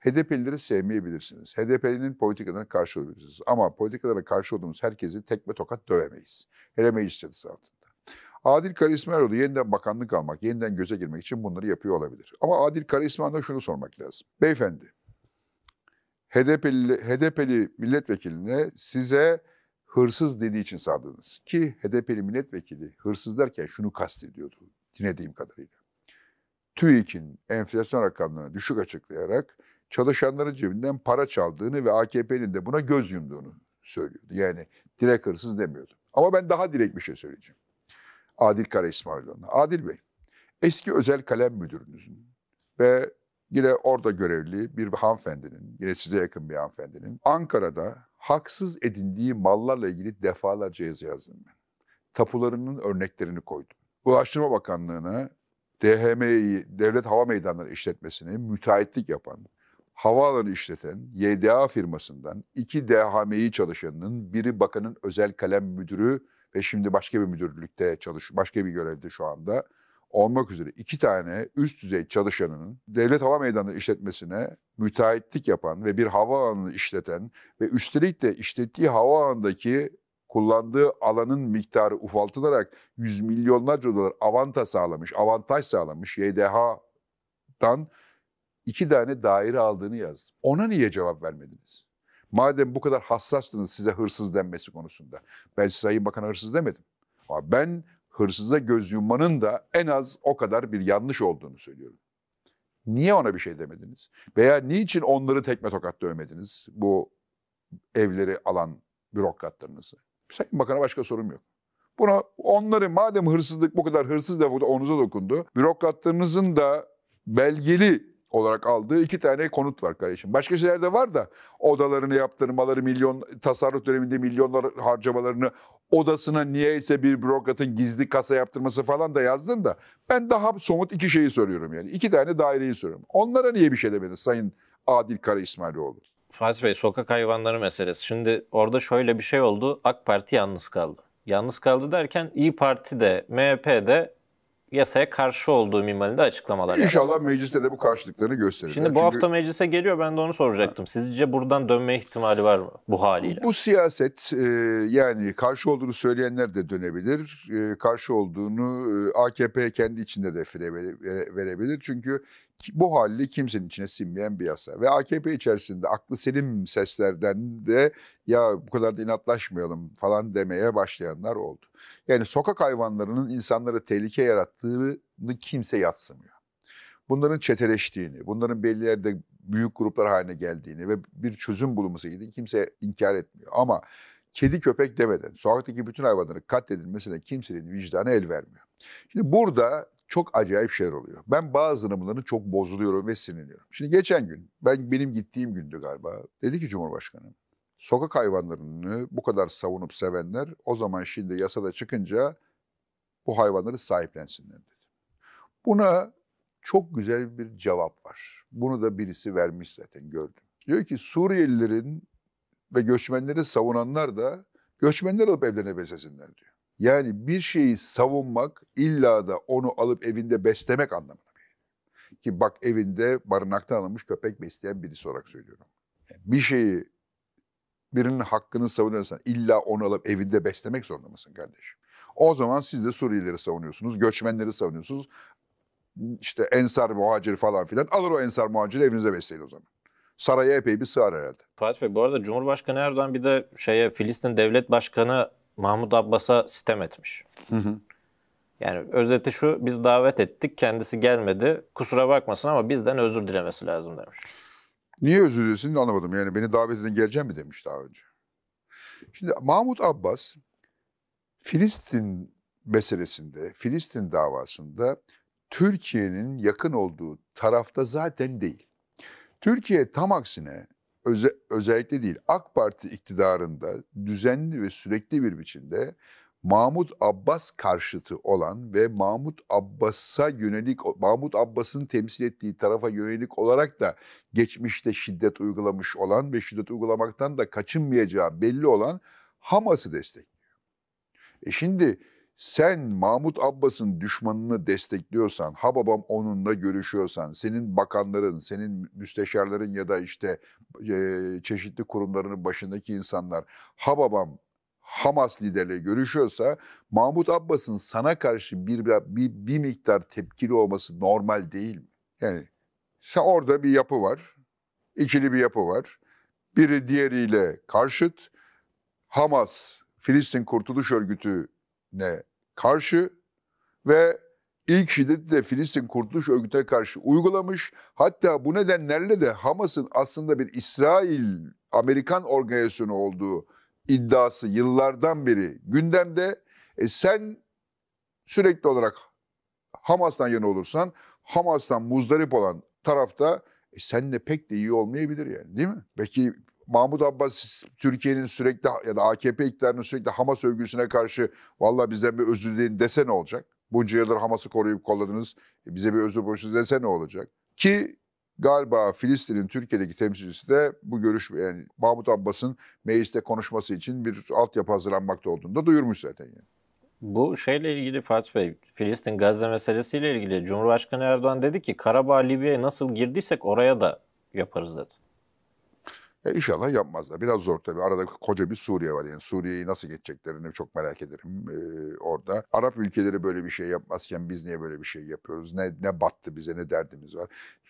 B: HDP'lileri sevmeyebilirsiniz. HDP'linin politikalarına karşı olabilirsiniz. Ama politikalara karşı olduğumuz herkesi tekme tokat dövemeyiz. Hele meclis çatısı altında. Adil Karaismaroğlu yeniden bakanlık almak, yeniden göze girmek için bunları yapıyor olabilir. Ama Adil Karaismaroğlu'na şunu sormak lazım. Beyefendi, HDP'li, HDP'li milletvekiline size hırsız dediği için sağdınız Ki HDP'li milletvekili hırsız derken şunu kastediyordu dinlediğim kadarıyla. TÜİK'in enflasyon rakamlarını düşük açıklayarak çalışanların cebinden para çaldığını ve AKP'nin de buna göz yumduğunu söylüyordu. Yani direkt hırsız demiyordu. Ama ben daha direkt bir şey söyleyeceğim. Adil Kara İsmailoğlu'na. Adil Bey, eski özel kalem müdürünüzün ve yine orada görevli bir hanımefendinin, yine size yakın bir hanımefendinin Ankara'da haksız edindiği mallarla ilgili defalarca yazı yazdım ben. Tapularının örneklerini koydum. Ulaştırma Bakanlığı'na DHM'yi, Devlet Hava Meydanları işletmesini müteahhitlik yapan, havaalanı işleten YDA firmasından iki DHM'yi çalışanının biri bakanın özel kalem müdürü ve şimdi başka bir müdürlükte çalış, başka bir görevde şu anda olmak üzere iki tane üst düzey çalışanının Devlet Hava Meydanları işletmesine müteahhitlik yapan ve bir havaalanını işleten ve üstelik de işlettiği havaalanındaki kullandığı alanın miktarı ufaltılarak yüz milyonlarca dolar avanta sağlamış, avantaj sağlamış YDH'dan iki tane daire aldığını yazdı. Ona niye cevap vermediniz? Madem bu kadar hassastınız size hırsız denmesi konusunda. Ben Sayın Bakan hırsız demedim. Ama ben hırsıza göz yummanın da en az o kadar bir yanlış olduğunu söylüyorum. Niye ona bir şey demediniz? Veya niçin onları tekme tokat dövmediniz bu evleri alan bürokratlarınızı? Sayın Bakan'a başka sorum yok. Buna onları madem hırsızlık bu kadar hırsız defa onuza dokundu. Bürokratlarınızın da belgeli olarak aldığı iki tane konut var kardeşim. Başka şeyler de var da odalarını yaptırmaları, milyon tasarruf döneminde milyonlar harcamalarını odasına niye ise bir bürokratın gizli kasa yaptırması falan da yazdın da ben daha somut iki şeyi soruyorum yani. iki tane daireyi soruyorum. Onlara niye bir şey demediniz Sayın Adil Kara İsmailoğlu?
A: Fatih Bey sokak hayvanları meselesi. Şimdi orada şöyle bir şey oldu. AK Parti yalnız kaldı. Yalnız kaldı derken İyi Parti de MHP de yasaya karşı olduğu minvalinde açıklamalar yaptı. İnşallah mecliste de bu karşılıklarını gösterir. Şimdi bu Çünkü... hafta meclise geliyor ben de onu soracaktım. Ha. Sizce buradan dönme ihtimali var mı bu haliyle?
B: Bu siyaset e, yani karşı olduğunu söyleyenler de dönebilir. E, karşı olduğunu e, AKP kendi içinde de verebilir. Çünkü bu haliyle kimsenin içine sinmeyen bir yasa. Ve AKP içerisinde aklı selim seslerden de ya bu kadar da inatlaşmayalım falan demeye başlayanlar oldu. Yani sokak hayvanlarının insanlara tehlike yarattığını kimse yatsımıyor. Bunların çeteleştiğini, bunların belli yerde büyük gruplar haline geldiğini ve bir çözüm bulunması gerektiğini kimse inkar etmiyor. Ama kedi köpek demeden sokaktaki bütün hayvanların katledilmesine kimsenin vicdanı el vermiyor. Şimdi burada çok acayip şeyler oluyor. Ben bazılarını bunların çok bozuluyorum ve sinirliyorum. Şimdi geçen gün, ben benim gittiğim gündü galiba. Dedi ki Cumhurbaşkanım, sokak hayvanlarını bu kadar savunup sevenler o zaman şimdi yasada çıkınca bu hayvanları sahiplensinler dedi. Buna çok güzel bir cevap var. Bunu da birisi vermiş zaten gördüm. Diyor ki Suriyelilerin ve göçmenleri savunanlar da göçmenler alıp evlerine beslesinler diyor. Yani bir şeyi savunmak illa da onu alıp evinde beslemek anlamına geliyor. Ki bak evinde barınakta alınmış köpek besleyen birisi olarak söylüyorum. Bir şeyi birinin hakkını savunuyorsan illa onu alıp evinde beslemek zorunda mısın kardeşim? O zaman siz de Suriyelileri savunuyorsunuz, göçmenleri savunuyorsunuz. İşte ensar
A: muhaciri falan filan. Alır o ensar muhaciri evinize besleyin o zaman. Saraya epey bir sığar herhalde. Fatih Bey bu arada Cumhurbaşkanı Erdoğan bir de şeye Filistin Devlet Başkanı Mahmut Abbas'a sitem etmiş. Hı hı. Yani özeti şu, biz davet ettik, kendisi gelmedi. Kusura bakmasın ama bizden özür dilemesi lazım demiş.
B: Niye özür dilesin anlamadım. Yani beni davet edin geleceğim mi demiş daha önce. Şimdi Mahmut Abbas Filistin meselesinde, Filistin davasında Türkiye'nin yakın olduğu tarafta zaten değil. Türkiye tam aksine öze, özellikle değil AK Parti iktidarında düzenli ve sürekli bir biçimde Mahmut Abbas karşıtı olan ve Mahmut Abbas'a yönelik Mahmut Abbas'ın temsil ettiği tarafa yönelik olarak da geçmişte şiddet uygulamış olan ve şiddet uygulamaktan da kaçınmayacağı belli olan Hamas'ı destekliyor. E şimdi sen Mahmut Abbas'ın düşmanını destekliyorsan, ha babam onunla görüşüyorsan, senin bakanların, senin müsteşarların ya da işte e, çeşitli kurumlarının başındaki insanlar ha babam Hamas liderleri görüşüyorsa Mahmut Abbas'ın sana karşı bir, bir, bir miktar tepkili olması normal değil mi? Yani orada bir yapı var, ikili bir yapı var. Biri diğeriyle karşıt, Hamas, Filistin Kurtuluş Örgütü ne karşı ve ilk şiddeti de Filistin Kurtuluş Örgütü'ne karşı uygulamış. Hatta bu nedenlerle de Hamas'ın aslında bir İsrail Amerikan organizasyonu olduğu iddiası yıllardan beri gündemde. E sen sürekli olarak Hamas'tan yana olursan Hamas'tan muzdarip olan tarafta e senle pek de iyi olmayabilir yani değil mi? Peki? Mahmut Abbas Türkiye'nin sürekli ya da AKP iktidarının sürekli Hamas övgüsüne karşı valla bizden bir özür dileyin dese ne olacak? Bunca yıldır Hamas'ı koruyup kolladınız e, bize bir özür borçlu dese ne olacak? Ki galiba Filistin'in Türkiye'deki temsilcisi de bu görüş yani Mahmut Abbas'ın mecliste konuşması için bir altyapı hazırlanmakta olduğunu da duyurmuş zaten yani.
A: Bu şeyle ilgili Fatih Bey, Filistin Gazze meselesiyle ilgili Cumhurbaşkanı Erdoğan dedi ki Karabağ Libya'ya nasıl girdiysek oraya da yaparız dedi.
B: Ya inşallah yapmazlar. Biraz zor tabii. Arada koca bir Suriye var yani. Suriye'yi nasıl geçeceklerini çok merak ederim ee, orada. Arap ülkeleri böyle bir şey yapmazken biz niye böyle bir şey yapıyoruz? Ne, ne battı bize ne derdimiz var?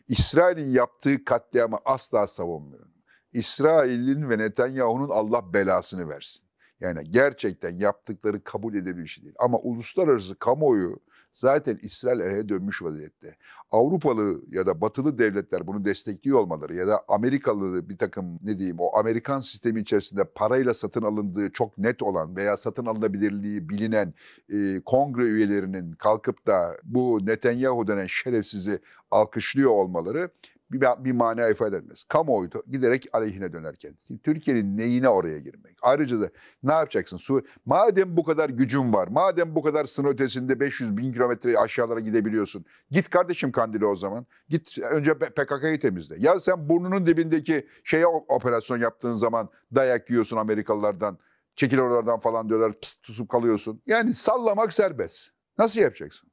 B: İsrail'in yaptığı katliamı asla savunmuyorum. İsrail'in ve Netanyahu'nun Allah belasını versin. Yani gerçekten yaptıkları kabul edebilir şey değil. Ama uluslararası kamuoyu zaten İsrail ele dönmüş vaziyette. Avrupalı ya da batılı devletler bunu destekliyor olmaları ya da Amerikalı bir takım ne diyeyim o Amerikan sistemi içerisinde parayla satın alındığı çok net olan veya satın alınabilirliği bilinen e, kongre üyelerinin kalkıp da bu Netanyahu denen şerefsizi alkışlıyor olmaları bir, bir mana ifade etmez. Kamuoyu giderek aleyhine kendisi. Türkiye'nin neyine oraya girmek? Ayrıca da ne yapacaksın? Su, madem bu kadar gücün var, madem bu kadar sınır ötesinde 500 bin kilometre aşağılara gidebiliyorsun. Git kardeşim Kandil'e o zaman. Git önce PKK'yı temizle. Ya sen burnunun dibindeki şeye operasyon yaptığın zaman dayak yiyorsun Amerikalılardan. Çekil oralardan falan diyorlar. Pıst, tutup kalıyorsun. Yani sallamak serbest. Nasıl yapacaksın?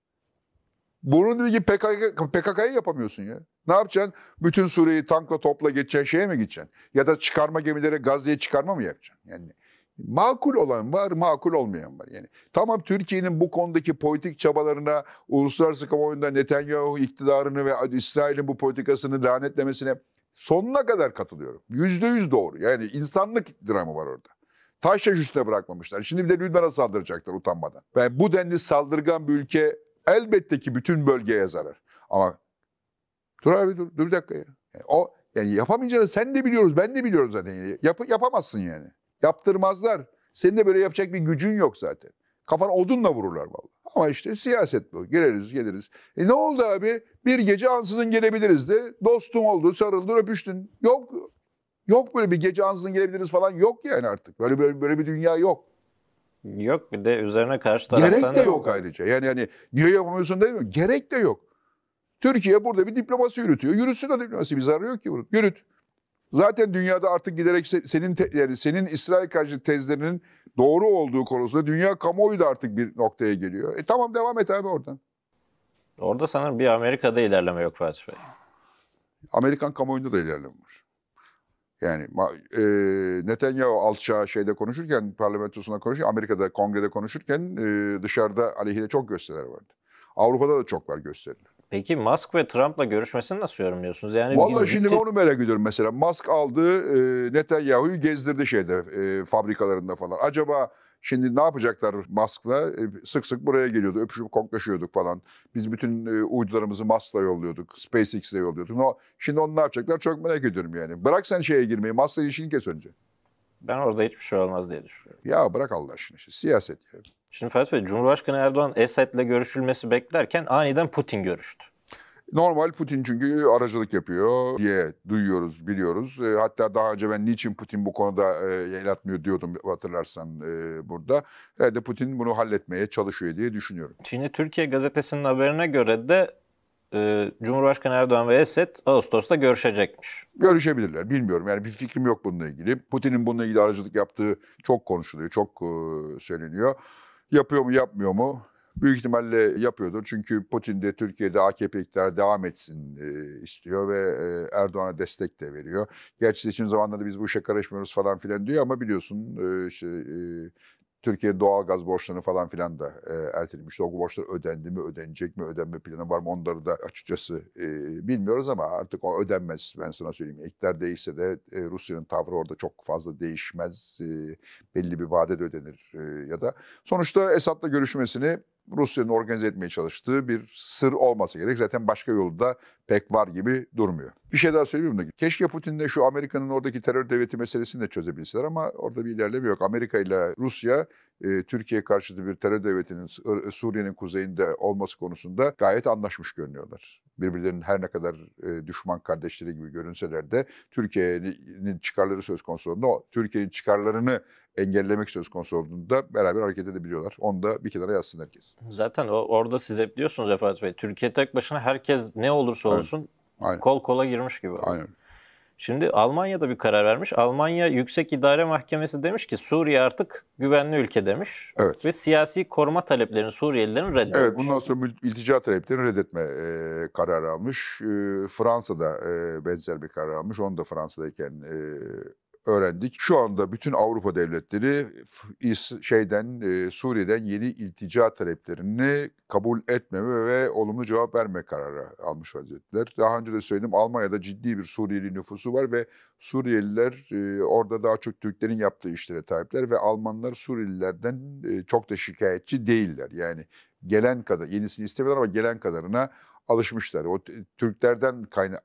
B: Burnun dibi PKK, PKK'yı yapamıyorsun ya. Ne yapacaksın? Bütün Suriye'yi tankla topla geçeceksin şeye mi gideceksin? Ya da çıkarma gemileri Gazze'ye çıkarma mı yapacaksın? Yani makul olan var, makul olmayan var. Yani tamam Türkiye'nin bu konudaki politik çabalarına, uluslararası kamuoyunda Netanyahu iktidarını ve İsrail'in bu politikasını lanetlemesine sonuna kadar katılıyorum. Yüzde yüz doğru. Yani insanlık dramı var orada. Taş yaş üstüne bırakmamışlar. Şimdi bir de Lübnan'a saldıracaklar utanmadan. Ve yani bu denli saldırgan bir ülke elbette ki bütün bölgeye zarar. Ama Dur abi dur, dur bir dakika ya. Yani o yani yapamayacağını sen de biliyoruz, ben de biliyorum zaten. Yap, yapamazsın yani. Yaptırmazlar. Senin de böyle yapacak bir gücün yok zaten. Kafana odunla vururlar vallahi. Ama işte siyaset bu. Geliriz geliriz. E ne oldu abi? Bir gece ansızın gelebiliriz de. Dostum oldu, sarıldın, öpüştün. Yok. Yok böyle bir gece ansızın gelebiliriz falan yok yani artık. Böyle böyle, böyle bir dünya yok.
A: Yok bir de üzerine karşı
B: taraftan... Gerek de yok, ayrıca. Yani yani niye yapamıyorsun değil mi? Gerek de yok. Türkiye burada bir diplomasi yürütüyor. Yürütsün o diplomasi bir zararı yok ki bunun. Yürüt. Zaten dünyada artık giderek senin te, yani senin İsrail karşı tezlerinin doğru olduğu konusunda dünya kamuoyu da artık bir noktaya geliyor. E tamam devam et abi oradan.
A: Orada sanırım bir Amerika'da ilerleme yok
B: Fatih Bey. Amerikan kamuoyunda da ilerleme var. Yani e, Netanyahu alçağı şeyde konuşurken, parlamentosunda konuşurken, Amerika'da kongrede konuşurken e, dışarıda aleyhine çok gösteriler vardı. Avrupa'da da çok var gösteriler.
A: Peki Musk ve Trump'la görüşmesini nasıl yorumluyorsunuz? Yani Valla şimdi ciddi... onu merak ediyorum mesela. Musk aldı e, Netanyahu'yu
B: gezdirdi şeyde e, fabrikalarında falan. Acaba şimdi ne yapacaklar Musk'la? E, sık sık buraya geliyordu. Öpüşüp koklaşıyorduk falan. Biz bütün e, uydularımızı Musk'la yolluyorduk. SpaceX'le yolluyorduk. No, şimdi onu ne yapacaklar çok merak ediyorum yani. Bırak sen şeye girmeyi. Musk'la ilişkini kes önce.
A: Ben orada hiçbir şey olmaz diye düşünüyorum. Ya bırak Allah aşkına işte. Siyaset yani. Şimdi Ferhat Bey, Cumhurbaşkanı Erdoğan Esed'le görüşülmesi beklerken aniden Putin görüştü. Normal Putin
B: çünkü aracılık yapıyor diye duyuyoruz, biliyoruz. E, hatta daha önce ben niçin Putin bu konuda e, el atmıyor diyordum hatırlarsan e, burada. Herhalde Putin bunu halletmeye
A: çalışıyor diye düşünüyorum. Çin'i Türkiye gazetesinin haberine göre de e, Cumhurbaşkanı Erdoğan ve Esed Ağustos'ta görüşecekmiş. Görüşebilirler bilmiyorum yani bir fikrim yok bununla ilgili.
B: Putin'in bununla ilgili aracılık yaptığı çok konuşuluyor, çok söyleniyor. Yapıyor mu yapmıyor mu? Büyük ihtimalle yapıyordur. Çünkü Putin de Türkiye'de AKP iktidar devam etsin e, istiyor ve e, Erdoğan'a destek de veriyor. Gerçi seçim zamanları biz bu işe karışmıyoruz falan filan diyor ama biliyorsun e, işte, Türkiye doğal gaz borçlarını falan filan da e, ertelenmişti. O borçlar ödendi mi, ödenecek mi, ödenme planı var mı onları da açıkçası e, bilmiyoruz ama artık o ödenmez ben sana söyleyeyim. İktidar değişse de e, Rusya'nın tavrı orada çok fazla değişmez. E, belli bir vadede ödenir e, ya da. Sonuçta Esad'la görüşmesini Rusya'nın organize etmeye çalıştığı bir sır olmasa gerek. Zaten başka yolu da pek var gibi durmuyor. Bir şey daha söyleyeyim mi? Keşke Putin de şu Amerika'nın oradaki terör devleti meselesini de çözebilseler ama orada bir ilerleme yok. Amerika ile Rusya e, Türkiye karşıtı bir terör devletinin Suriye'nin kuzeyinde olması konusunda gayet anlaşmış görünüyorlar. Birbirlerinin her ne kadar e, düşman kardeşleri gibi görünseler de Türkiye'nin çıkarları söz konusu olduğunda Türkiye'nin çıkarlarını engellemek söz konusu olduğunda beraber hareket edebiliyorlar. Onu da bir kenara
A: yazsın herkes. Zaten o, orada siz hep diyorsunuz Efat Bey. Türkiye tek başına herkes ne olursa olsun Aynen. Aynen. kol kola girmiş gibi. Aynen. Şimdi Almanya'da bir karar vermiş. Almanya Yüksek İdare Mahkemesi demiş ki Suriye artık güvenli ülke demiş. Evet. Ve siyasi koruma taleplerini Suriyelilerin reddetmiş. Evet
B: bundan sonra iltica taleplerini reddetme e, kararı almış. E, Fransa'da e, benzer bir karar almış. Onu da Fransa'dayken e, öğrendik. Şu anda bütün Avrupa devletleri şeyden e, Suriye'den yeni iltica taleplerini kabul etmeme ve olumlu cevap verme kararı almış vaziyetler. Daha önce de söyledim Almanya'da ciddi bir Suriyeli nüfusu var ve Suriyeliler e, orada daha çok Türklerin yaptığı işlere talepler ve Almanlar Suriyelilerden e, çok da şikayetçi değiller. Yani gelen kadar yenisini istemiyorlar ama gelen kadarına alışmışlar. O Türklerden kayna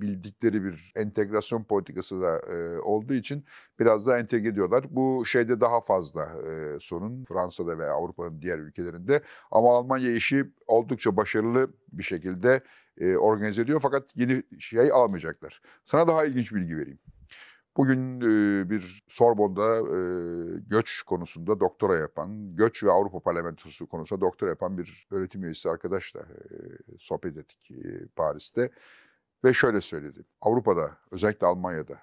B: bildikleri bir entegrasyon politikası da e, olduğu için biraz daha entegre ediyorlar. Bu şeyde daha fazla e, sorun Fransa'da veya Avrupa'nın diğer ülkelerinde. Ama Almanya işi oldukça başarılı bir şekilde e, organize ediyor fakat yeni şey almayacaklar. Sana daha ilginç bilgi vereyim. Bugün e, bir Sorbon'da e, göç konusunda doktora yapan, göç ve Avrupa Parlamentosu konusunda doktora yapan bir öğretim üyesi arkadaşla e, sohbet ettik e, Paris'te. Ve şöyle söyledi. Avrupa'da, özellikle Almanya'da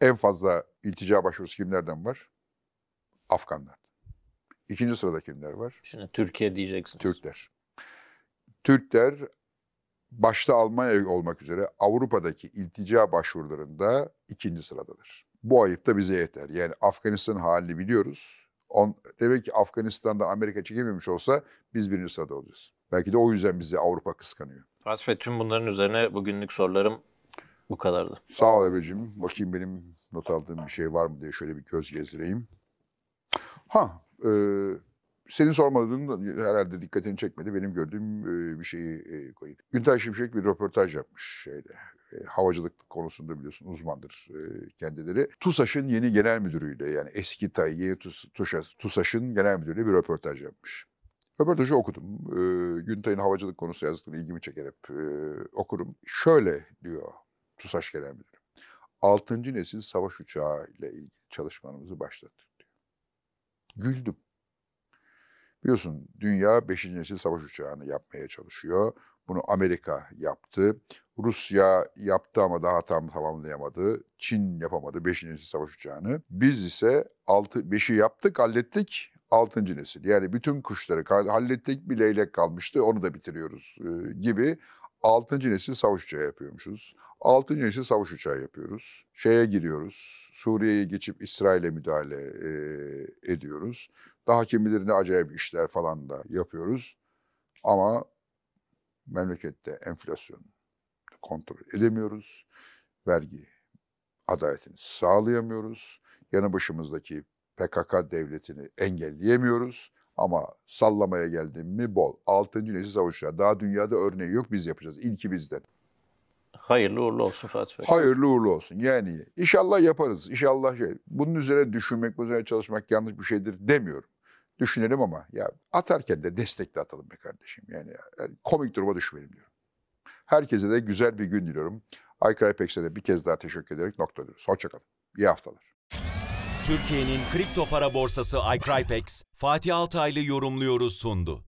B: en fazla iltica başvurusu kimlerden var? Afganlar. İkinci sırada kimler var? Şimdi Türkiye diyeceksiniz. Türkler. Türkler başta Almanya olmak üzere Avrupa'daki iltica başvurularında ikinci sıradadır. Bu ayıp da bize yeter. Yani Afganistan halini biliyoruz. On, demek ki Afganistan'da Amerika çekememiş olsa biz birinci sırada olacağız. Belki de o yüzden bizi Avrupa kıskanıyor.
A: Fatih Bey tüm bunların üzerine bugünlük sorularım bu kadardı. Sağ ol Ebru'cum. Bakayım benim not aldığım bir şey var
B: mı diye şöyle bir göz gezdireyim. Ha, e, senin sormadığın herhalde dikkatini çekmedi. Benim gördüğüm bir şeyi koyayım. Günter Şimşek bir röportaj yapmış şeyde. Havacılık konusunda biliyorsun uzmandır kendileri. TUSAŞ'ın yeni genel müdürüyle yani eski TAY, yeni TUSAŞ'ın genel müdürüyle bir röportaj yapmış. Röportajı okudum. Güntay'ın havacılık konusu yazdığını ilgimi çeker hep okurum. Şöyle diyor TUSAŞ Genel Müdürü. 6. nesil savaş uçağı ile ilgili çalışmalarımızı başlattık diyor. Güldüm. Biliyorsun dünya 5. nesil savaş uçağını yapmaya çalışıyor. Bunu Amerika yaptı. Rusya yaptı ama daha tam tamamlayamadı. Çin yapamadı 5. nesil savaş uçağını. Biz ise 6 5'i yaptık, hallettik. 6. nesil. Yani bütün kuşları hallettik, bir leylek kalmıştı. Onu da bitiriyoruz e, gibi 6. nesil savaş uçağı yapıyormuşuz. 6. nesil savaş uçağı yapıyoruz. Şeye giriyoruz. Suriye'yi geçip İsrail'e müdahale e, ediyoruz. Daha kim bilir ne acayip işler falan da yapıyoruz. Ama memlekette enflasyon kontrol edemiyoruz. Vergi adaletini sağlayamıyoruz. Yanı başımızdaki PKK devletini engelleyemiyoruz. Ama sallamaya geldim mi bol. Altıncı nesil savaşlar. Daha dünyada örneği yok biz yapacağız. İlki bizden.
A: Hayırlı uğurlu olsun Fatih Bey. Hayırlı
B: uğurlu olsun. Yani inşallah yaparız. İnşallah şey. Bunun üzerine düşünmek, bunun üzerine çalışmak yanlış bir şeydir demiyorum düşünelim ama ya atarken de destekle atalım be kardeşim. Yani, yani komik duruma düşmeyelim diyorum. Herkese de güzel bir gün diliyorum. Aykray Pekse de bir kez daha teşekkür ederek nokta diyoruz. Hoşçakalın. İyi haftalar.
A: Türkiye'nin kripto para borsası iCrypex, Fatih Altaylı yorumluyoruz sundu.